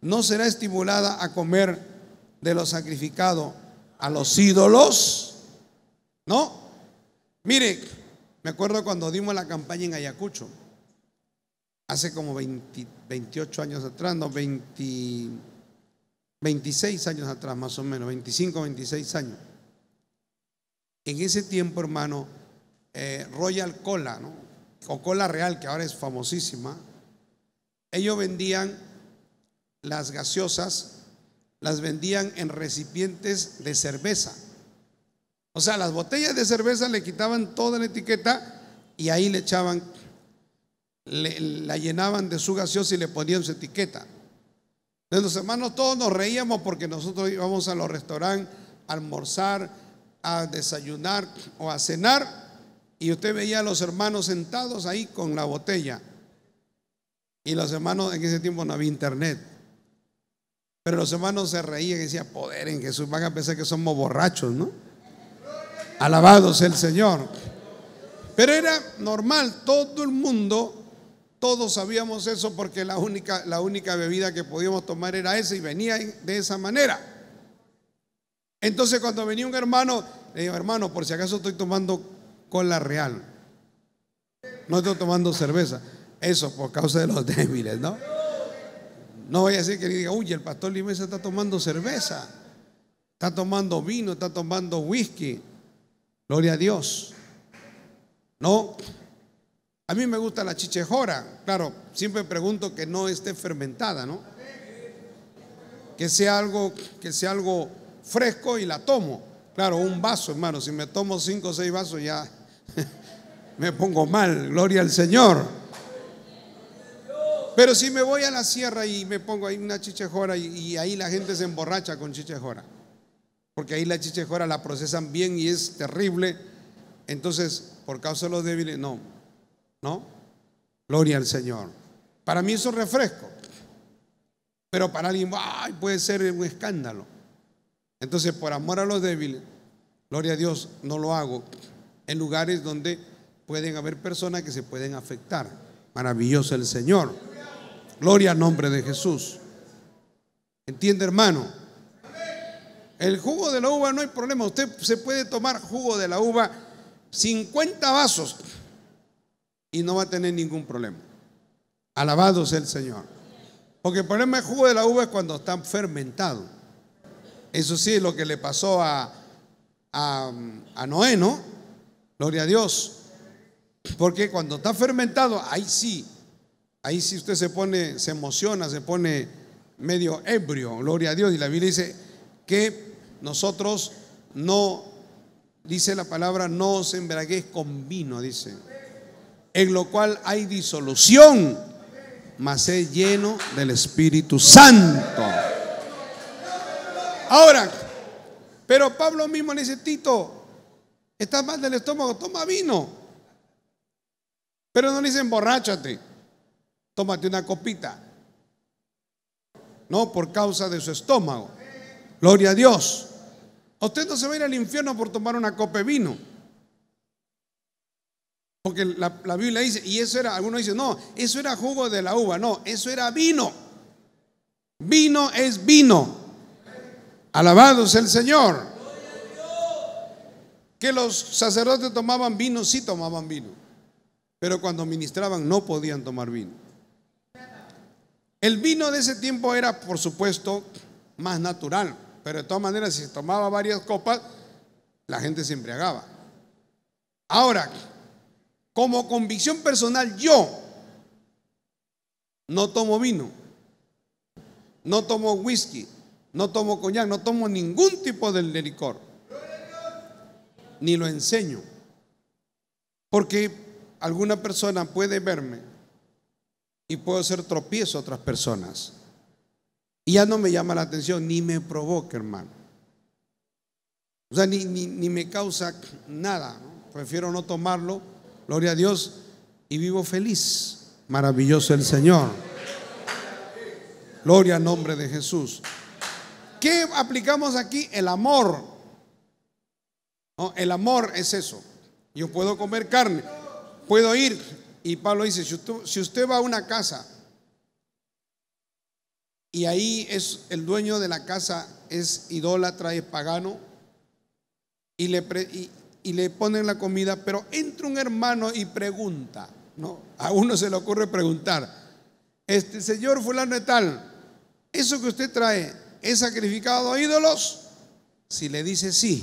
no será estimulada a comer de lo sacrificado a los ídolos. ¿No? Mire, me acuerdo cuando dimos la campaña en Ayacucho, hace como 28 años atrás, no, 26 años atrás más o menos, 25, 26 años. En ese tiempo, hermano, eh, Royal Cola, ¿no? o Cola Real, que ahora es famosísima, ellos vendían las gaseosas, las vendían en recipientes de cerveza. O sea, las botellas de cerveza le quitaban toda la etiqueta y ahí le echaban, la llenaban de su gaseosa y le ponían su etiqueta. Entonces los hermanos todos nos reíamos porque nosotros íbamos a los restaurantes a almorzar, a desayunar o a cenar y usted veía a los hermanos sentados ahí con la botella. Y los hermanos, en ese tiempo no había internet. Pero los hermanos se reían y decían, poder en Jesús, van a pensar que somos borrachos, ¿no? Alabados el Señor. Pero era normal, todo el mundo, todos sabíamos eso porque la única, la única bebida que podíamos tomar era esa y venía de esa manera. Entonces cuando venía un hermano, le hermano, por si acaso estoy tomando la real. No estoy tomando cerveza. Eso por causa de los débiles, ¿no? No voy a decir que diga, uy, el pastor Limesa está tomando cerveza, está tomando vino, está tomando whisky. Gloria a Dios. No. A mí me gusta la chichejora. Claro, siempre pregunto que no esté fermentada, ¿no? Que sea algo, que sea algo fresco y la tomo. Claro, un vaso, hermano. Si me tomo cinco o seis vasos ya me pongo mal, gloria al Señor. Pero si me voy a la sierra y me pongo ahí una chichejora y, y ahí la gente se emborracha con chichejora, porque ahí la chichejora la procesan bien y es terrible, entonces por causa de los débiles, no, no, gloria al Señor. Para mí eso es refresco, pero para alguien, puede ser un escándalo. Entonces, por amor a los débiles, gloria a Dios, no lo hago en lugares donde pueden haber personas que se pueden afectar. Maravilloso el Señor. Gloria al nombre de Jesús. ¿Entiende, hermano? El jugo de la uva no hay problema. Usted se puede tomar jugo de la uva 50 vasos y no va a tener ningún problema. Alabado sea el Señor. Porque el problema del jugo de la uva es cuando está fermentado. Eso sí, es lo que le pasó a Noé, ¿no? Gloria a Dios. Porque cuando está fermentado, ahí sí, ahí sí usted se pone, se emociona, se pone medio ebrio, gloria a Dios. Y la Biblia dice que nosotros no, dice la palabra, no se embraguéis con vino, dice, en lo cual hay disolución, mas es lleno del Espíritu Santo. Ahora, pero Pablo mismo le Estás mal del estómago, toma vino. Pero no le dicen borráchate, tómate una copita. No, por causa de su estómago. Gloria a Dios. Usted no se va a ir al infierno por tomar una copa de vino. Porque la, Biblia dice, y eso era, algunos dicen, no, eso era jugo de la uva. No, eso era vino. Vino es vino. Alabado sea el Señor. Que los sacerdotes tomaban vino, sí tomaban vino, pero cuando ministraban no podían tomar vino. El vino de ese tiempo era, por supuesto, más natural, pero de todas maneras, si se tomaba varias copas, la gente se embriagaba. Ahora, como convicción personal, yo no tomo vino, no tomo whisky, no tomo coñac, no tomo ningún tipo de licor ni lo enseño. Porque alguna persona puede verme y puedo ser tropiezo a otras personas. Y ya no me llama la atención, ni me provoca, hermano. O sea, ni, ni, ni me causa nada. Prefiero no tomarlo, gloria a Dios, y vivo feliz. Maravilloso el Señor. Gloria al nombre de Jesús. ¿Qué aplicamos aquí? El amor. El amor es eso. Yo puedo comer carne, puedo ir. Y Pablo dice, si usted, va a una casa y ahí es el dueño de la casa es idólatra, es pagano, y le, y, le ponen la comida, pero entra un hermano y pregunta, ¿no? A uno se le ocurre preguntar, este señor fulano de tal, ¿eso que usted trae es sacrificado a ídolos? Si le dice sí,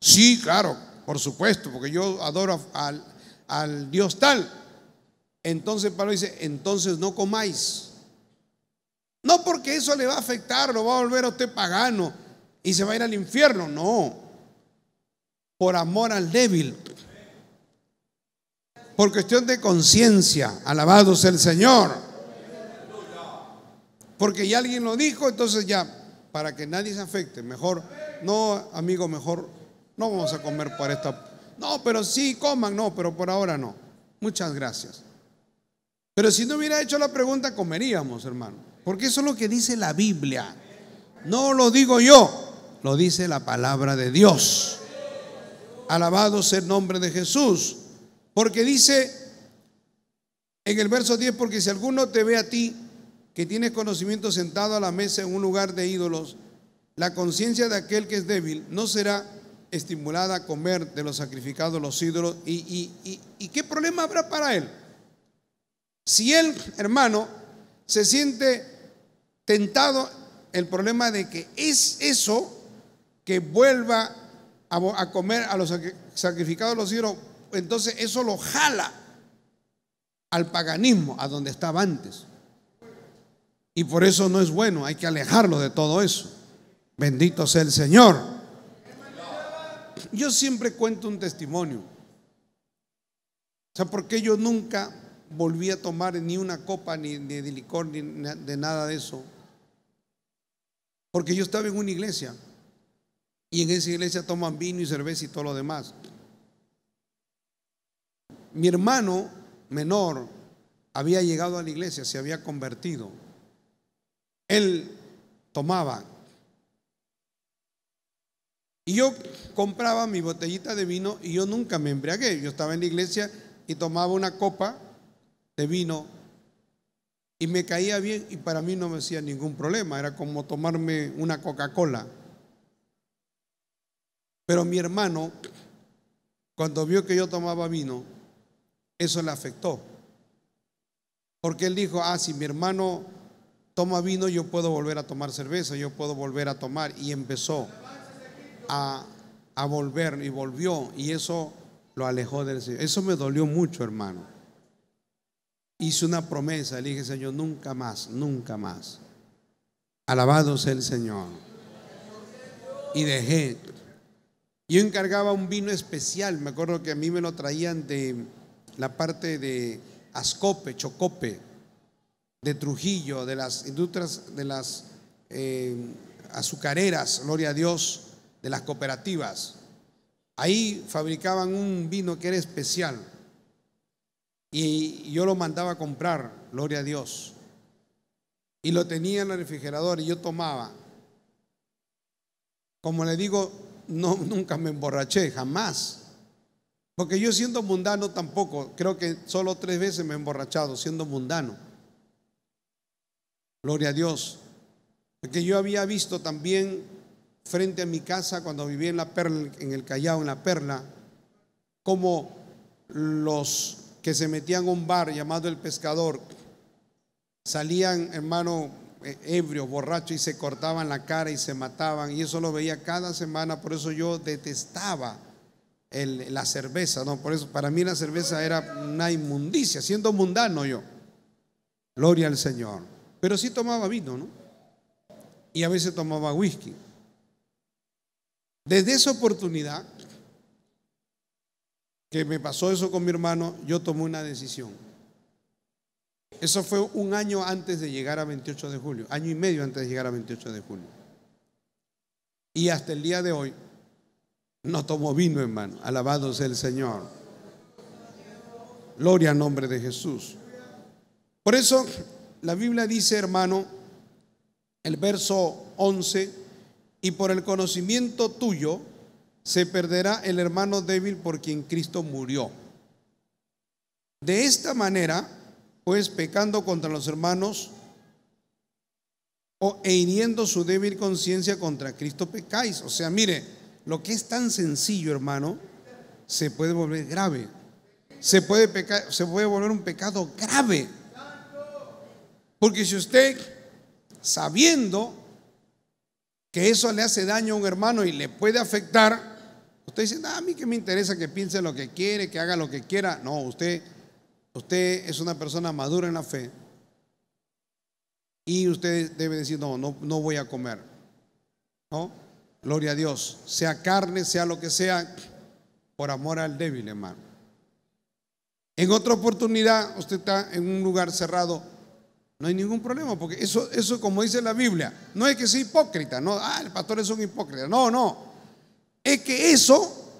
Sí, claro, por supuesto, porque yo adoro al, Dios tal. Entonces Pablo dice, entonces no comáis. No porque eso le va a afectar, lo va a volver a usted pagano y se va a ir al infierno, no. Por amor al débil. Por cuestión de conciencia, alabados el Señor. Porque ya alguien lo dijo, entonces ya, para que nadie se afecte, mejor, no, amigo, mejor no vamos a comer por esta... No, pero sí, coman, no, pero por ahora no. Muchas gracias. Pero si no hubiera hecho la pregunta, comeríamos, hermano. Porque eso es lo que dice la Biblia. No lo digo yo, lo dice la palabra de Dios. Alabado sea el nombre de Jesús. Porque dice en el verso 10, porque si alguno te ve a ti que tienes conocimiento sentado a la mesa en un lugar de ídolos, la conciencia de aquel que es débil no será estimulada a comer de los sacrificados los ídolos. ¿Y, qué problema habrá para él? Si él, hermano, se siente tentado, el problema de que es eso que vuelva a, a comer a los sacrificados los ídolos, entonces eso lo jala al paganismo, a donde estaba antes. Y por eso no es bueno, hay que alejarlo de todo eso. Bendito sea el Señor yo siempre cuento un testimonio. O sea, porque yo nunca volví a tomar ni una copa ni de licor ni de nada de eso. Porque yo estaba en una iglesia y en esa iglesia toman vino y cerveza y todo lo demás. Mi hermano menor había llegado a la iglesia, se había convertido. Él tomaba, y yo compraba mi botellita de vino y yo nunca me embriagué. Yo estaba en la iglesia y tomaba una copa de vino y me caía bien y para mí no me hacía ningún problema. Era como tomarme una Coca-Cola. Pero mi hermano, cuando vio que yo tomaba vino, eso le afectó. Porque él dijo, ah, si mi hermano toma vino, yo puedo volver a tomar cerveza, yo puedo volver a tomar. Y empezó a, volver y volvió y eso lo alejó del Señor. Eso me dolió mucho, hermano. Hice una promesa, le dije, Señor, nunca más, nunca más. Alabado sea el Señor. Y dejé. Yo encargaba un vino especial, me acuerdo que a mí me lo traían de la parte de Ascope, Chocope, de Trujillo, de las industrias, de las eh, azucareras, gloria a Dios de las cooperativas. Ahí fabricaban un vino que era especial y yo lo mandaba a comprar, gloria a Dios. Y lo tenía en el refrigerador y yo tomaba. Como le digo, no, nunca me emborraché, jamás. Porque yo siendo mundano tampoco, creo que solo tres veces me he emborrachado siendo mundano. Gloria a Dios. Porque yo había visto también frente a mi casa cuando vivía en la perla, en el Callao, en la perla, como los que se metían a un bar llamado El Pescador salían, hermano, eh, ebrio, borracho y se cortaban la cara y se mataban. Y eso lo veía cada semana, por eso yo detestaba la cerveza, ¿no? Por eso para mí la cerveza era una inmundicia, siendo mundano yo. Gloria al Señor. Pero sí tomaba vino, ¿no? Y a veces tomaba whisky. Desde esa oportunidad que me pasó eso con mi hermano, yo tomé una decisión. Eso fue un año antes de llegar a 28 de julio, año y medio antes de llegar a 28 de julio. Y hasta el día de hoy no tomo vino, hermano. Alabado el Señor. Gloria al nombre de Jesús. Por eso la Biblia dice, hermano, el verso 11 y por el conocimiento tuyo se perderá el hermano débil por quien Cristo murió. De esta manera, pues pecando contra los hermanos o, e hiriendo su débil conciencia contra Cristo pecáis. O sea, mire, lo que es tan sencillo, hermano, se puede volver grave. Se puede, pecar, se puede volver un pecado grave. Porque si usted, sabiendo que eso le hace daño a un hermano y le puede afectar, usted dice, ah, a mí que me interesa que piense lo que quiere, que haga lo que quiera. No, usted, usted es una persona madura en la fe y usted debe decir, no, no, voy a comer. ¿No? Gloria a Dios, sea carne, sea lo que sea, por amor al débil, hermano. En otra oportunidad, usted está en un lugar cerrado no hay ningún problema, porque eso, eso como dice la Biblia, no es que sea hipócrita, no, ah, el pastor es un hipócrita, no, no. Es que eso,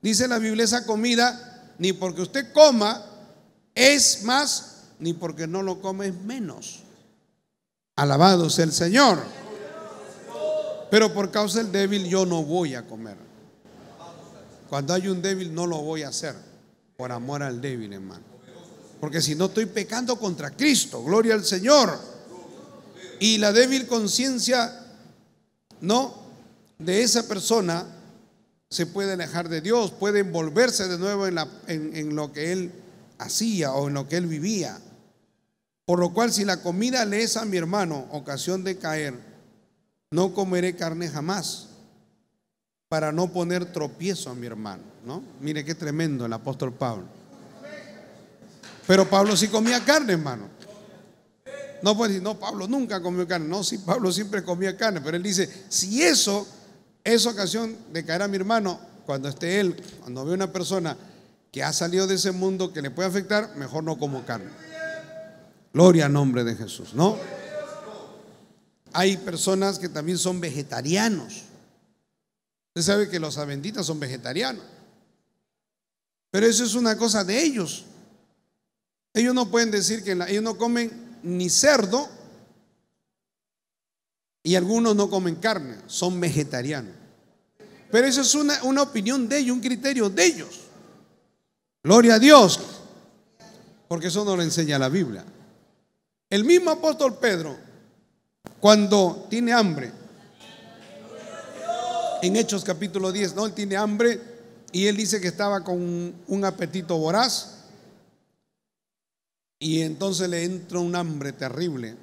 dice la Biblia, esa comida, ni porque usted coma es más, ni porque no lo come es menos. Alabado sea el Señor. Pero por causa del débil yo no voy a comer. Cuando hay un débil no lo voy a hacer, por amor al débil, hermano. Porque si no estoy pecando contra Cristo, gloria al Señor. Y la débil conciencia, no, de esa persona se puede alejar de Dios, puede envolverse de nuevo en, lo que él hacía o en lo que él vivía. Por lo cual, si la comida le es a mi hermano ocasión de caer, no comeré carne jamás para no poner tropiezo a mi hermano. ¿no? Mire qué tremendo el apóstol Pablo. Pero Pablo sí comía carne, hermano. No puede decir, no, Pablo nunca comió carne. No, sí, Pablo siempre comía carne. Pero él dice, si eso es ocasión de caer a mi hermano, cuando esté él, cuando ve una persona que ha salido de ese mundo que le puede afectar, mejor no como carne. Gloria al nombre de Jesús, ¿no? Hay personas que también son vegetarianos. Usted sabe que los abenditas son vegetarianos. Pero eso es una cosa de ellos. Ellos no pueden decir que ellos no comen ni cerdo y algunos no comen carne, son vegetarianos. Pero eso es una opinión de ellos, un criterio de ellos. Gloria a Dios, porque eso no lo enseña la Biblia. El mismo apóstol Pedro, cuando tiene hambre, en Hechos capítulo 10, no, él tiene hambre y él dice que estaba con un apetito voraz y entonces le entra un hambre terrible.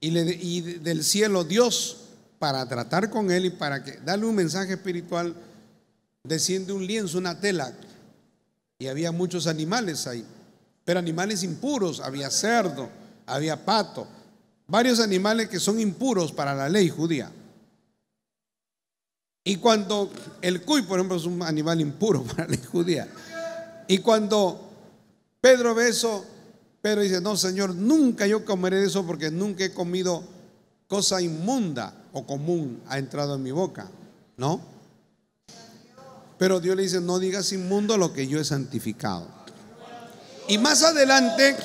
Y, del cielo Dios, para tratar con él y para que darle un mensaje espiritual, desciende un lienzo, una tela. Y había muchos animales ahí, pero animales impuros. Había cerdo, había pato, varios animales que son impuros para la ley judía. Y cuando el cuy, por ejemplo, es un animal impuro para la ley judía. Y cuando Pedro ve eso, Pedro dice, no Señor, nunca yo comeré eso porque nunca he comido cosa inmunda o común ha entrado en mi boca, ¿no? Pero Dios le dice, no digas inmundo lo que yo he santificado. Y más adelante,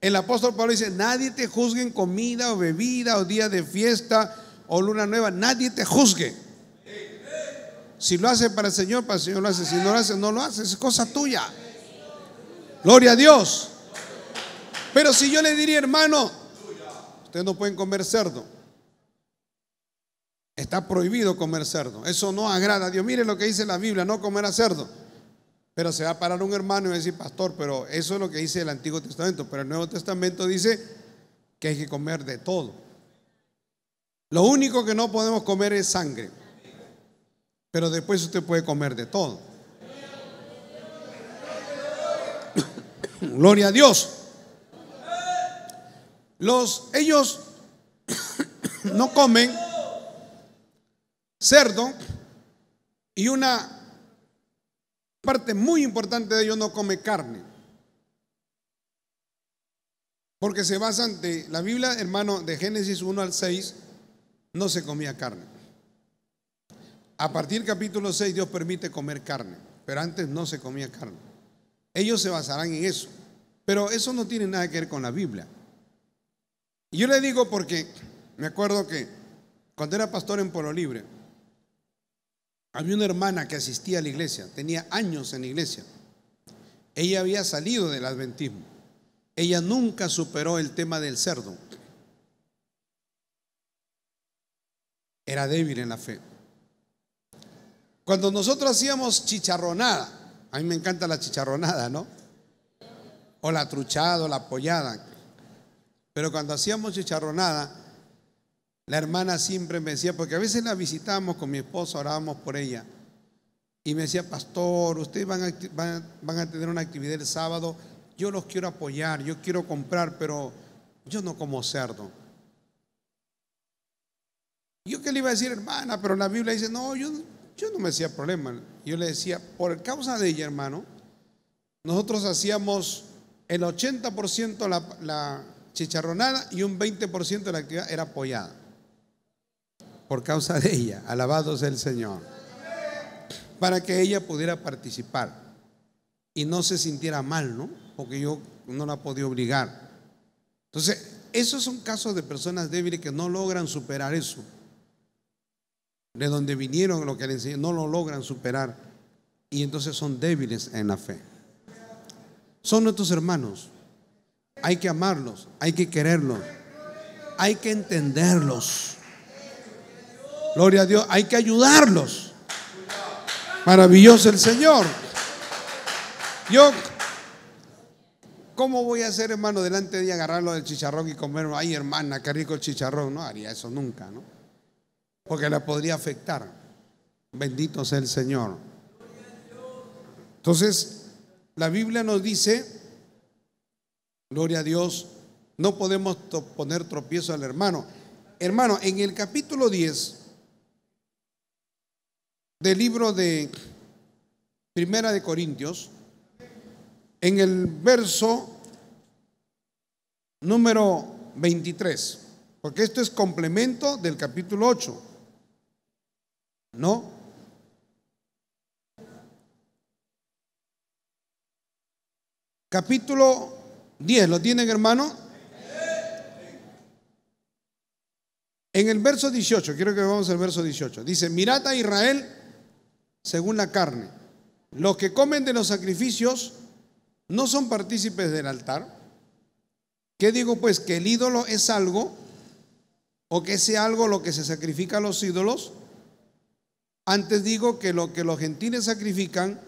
el apóstol Pablo dice, nadie te juzgue en comida o bebida o día de fiesta o luna nueva, nadie te juzgue. Si lo hace para el Señor, para el Señor lo hace. Si no lo hace, no lo hace, es cosa tuya. Gloria a Dios. Pero si yo le diría, hermano, ustedes no pueden comer cerdo. Está prohibido comer cerdo. Eso no agrada a Dios. Mire lo que dice la Biblia, no comer a cerdo. Pero se va a parar un hermano y va a decir, pastor, pero eso es lo que dice el Antiguo Testamento. Pero el Nuevo Testamento dice que hay que comer de todo. Lo único que no podemos comer es sangre. Pero después usted puede comer de todo. Gloria a Dios. Los, ellos no comen cerdo y una parte muy importante de ellos no come carne. Porque se basan de la Biblia, hermano, de Génesis 1 al 6, no se comía carne. A partir del capítulo 6 Dios permite comer carne, pero antes no se comía carne. Ellos se basarán en eso. Pero eso no tiene nada que ver con la Biblia. Y yo le digo porque me acuerdo que cuando era pastor en Polo Libre, había una hermana que asistía a la iglesia, tenía años en la iglesia. Ella había salido del adventismo. Ella nunca superó el tema del cerdo. Era débil en la fe. Cuando nosotros hacíamos chicharronada, a mí me encanta la chicharronada, ¿no? O la truchada o la pollada. Pero cuando hacíamos chicharronada, la hermana siempre me decía, porque a veces la visitamos con mi esposo, orábamos por ella. Y me decía, pastor, ustedes van a, van a tener una actividad el sábado, yo los quiero apoyar, yo quiero comprar, pero yo no como cerdo. Yo qué le iba a decir, hermana, pero la Biblia dice, no, yo yo no me hacía problema. Yo le decía, por causa de ella, hermano, nosotros hacíamos el 80% la, chicharronada y un 20% de la actividad era apoyada. Por causa de ella, alabado sea el Señor. Para que ella pudiera participar y no se sintiera mal, ¿no? Porque yo no la podía obligar. Entonces, esos son casos de personas débiles que no logran superar eso de donde vinieron, lo que le enseñó, no lo logran superar y entonces son débiles en la fe. Son nuestros hermanos. Hay que amarlos, hay que quererlos, hay que entenderlos. Gloria a Dios, hay que ayudarlos. Maravilloso el Señor. Yo, ¿cómo voy a hacer, hermano, delante de agarrarlo del chicharrón y comerlo? Ay, hermana, qué rico el chicharrón. No haría eso nunca, ¿no? porque la podría afectar. Bendito sea el Señor. Entonces, la Biblia nos dice, gloria a Dios, no podemos poner tropiezo al hermano. Hermano, en el capítulo 10 del libro de Primera de Corintios, en el verso número 23, porque esto es complemento del capítulo 8. ¿No? Capítulo 10, ¿lo tienen hermano? En el verso 18, quiero que vamos al verso 18. Dice, mirad a Israel según la carne. Los que comen de los sacrificios no son partícipes del altar. ¿Qué digo pues? Que el ídolo es algo o que sea algo lo que se sacrifica a los ídolos antes digo que lo que los gentiles sacrifican,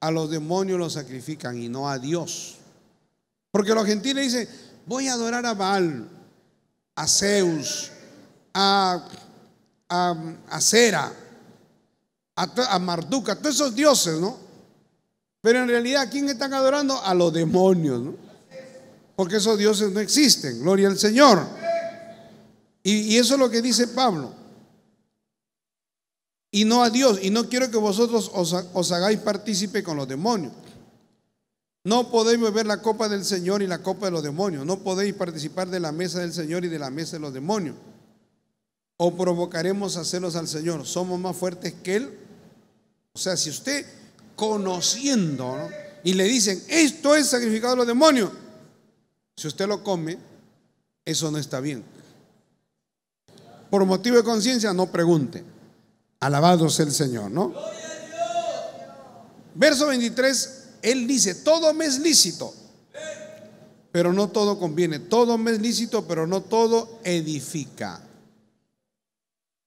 a los demonios los sacrifican y no a Dios. Porque los gentiles dicen, voy a adorar a Baal, a Zeus, a, a, a Cera, a, Marduk, a todos esos dioses, ¿no? Pero en realidad, ¿a quién están adorando? A los demonios, ¿no? Porque esos dioses no existen, gloria al Señor. y eso es lo que dice Pablo y no a Dios. Y no quiero que vosotros os, hagáis partícipe con los demonios. No podéis beber la copa del Señor y la copa de los demonios. No podéis participar de la mesa del Señor y de la mesa de los demonios. O provocaremos a celos al Señor. Somos más fuertes que Él. O sea, si usted conociendo y le dicen, esto es sacrificado a los demonios, si usted lo come, eso no está bien. Por motivo de conciencia, no pregunte. Alabados el Señor, ¿no? Verso 23, él dice, todo me es lícito, pero no todo conviene. Todo me es lícito, pero no todo edifica.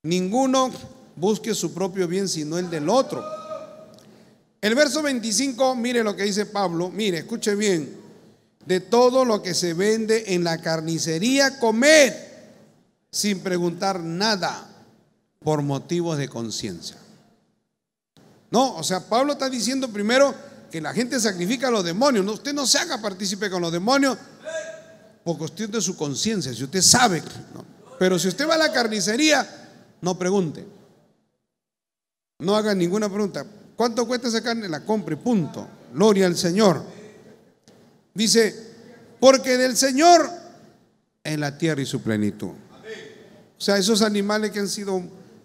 Ninguno busque su propio bien, sino el del otro. El verso 25, mire lo que dice Pablo, mire, escuche bien. De todo lo que se vende en la carnicería, comer sin preguntar nada por motivos de conciencia. No, o sea, Pablo está diciendo primero que la gente sacrifica a los demonios. No, usted no se haga partícipe con los demonios por cuestión de su conciencia, si usted sabe. Pero si usted va a la carnicería, no pregunte. No haga ninguna pregunta. ¿Cuánto cuesta esa carne? La compre, punto. Gloria al Señor. Dice, porque del Señor en la tierra y su plenitud. O sea, esos animales que han sido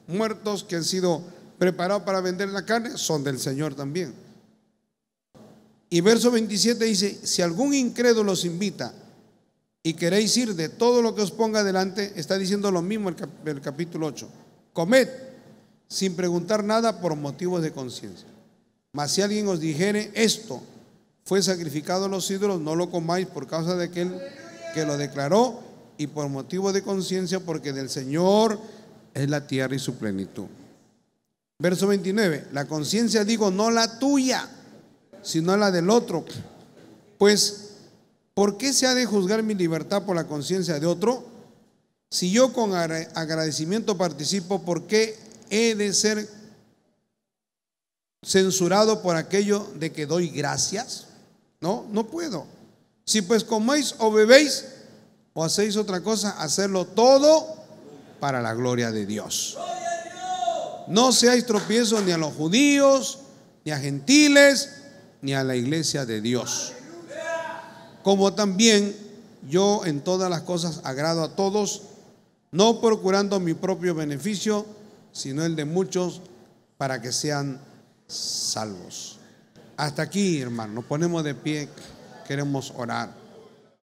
muertos que han sido preparados para vender la carne son del Señor también. Y verso 27 dice, si algún incrédulo os invita y queréis ir de todo lo que os ponga delante, está diciendo lo mismo el, el capítulo 8, comed sin preguntar nada por motivos de conciencia. Mas si alguien os dijere esto, fue sacrificado a los ídolos, no lo comáis por causa de aquel que lo declaró y por motivo de conciencia, porque del Señor es la tierra y su plenitud. Verso 29, la conciencia digo, no la tuya, sino la del otro. Pues, ¿por qué se ha de juzgar mi libertad por la conciencia de otro? Si yo con agradecimiento participo, ¿por qué he de ser censurado por aquello de que doy gracias? No, no puedo. Si pues coméis o bebéis o hacéis otra cosa, hacerlo todo para la gloria de Dios. No seáis tropiezos ni a los judíos, ni a gentiles, ni a la iglesia de Dios. Como también yo en todas las cosas agrado a todos, no procurando mi propio beneficio, sino el de muchos, para que sean salvos. Hasta aquí, hermano, nos ponemos de pie, queremos orar.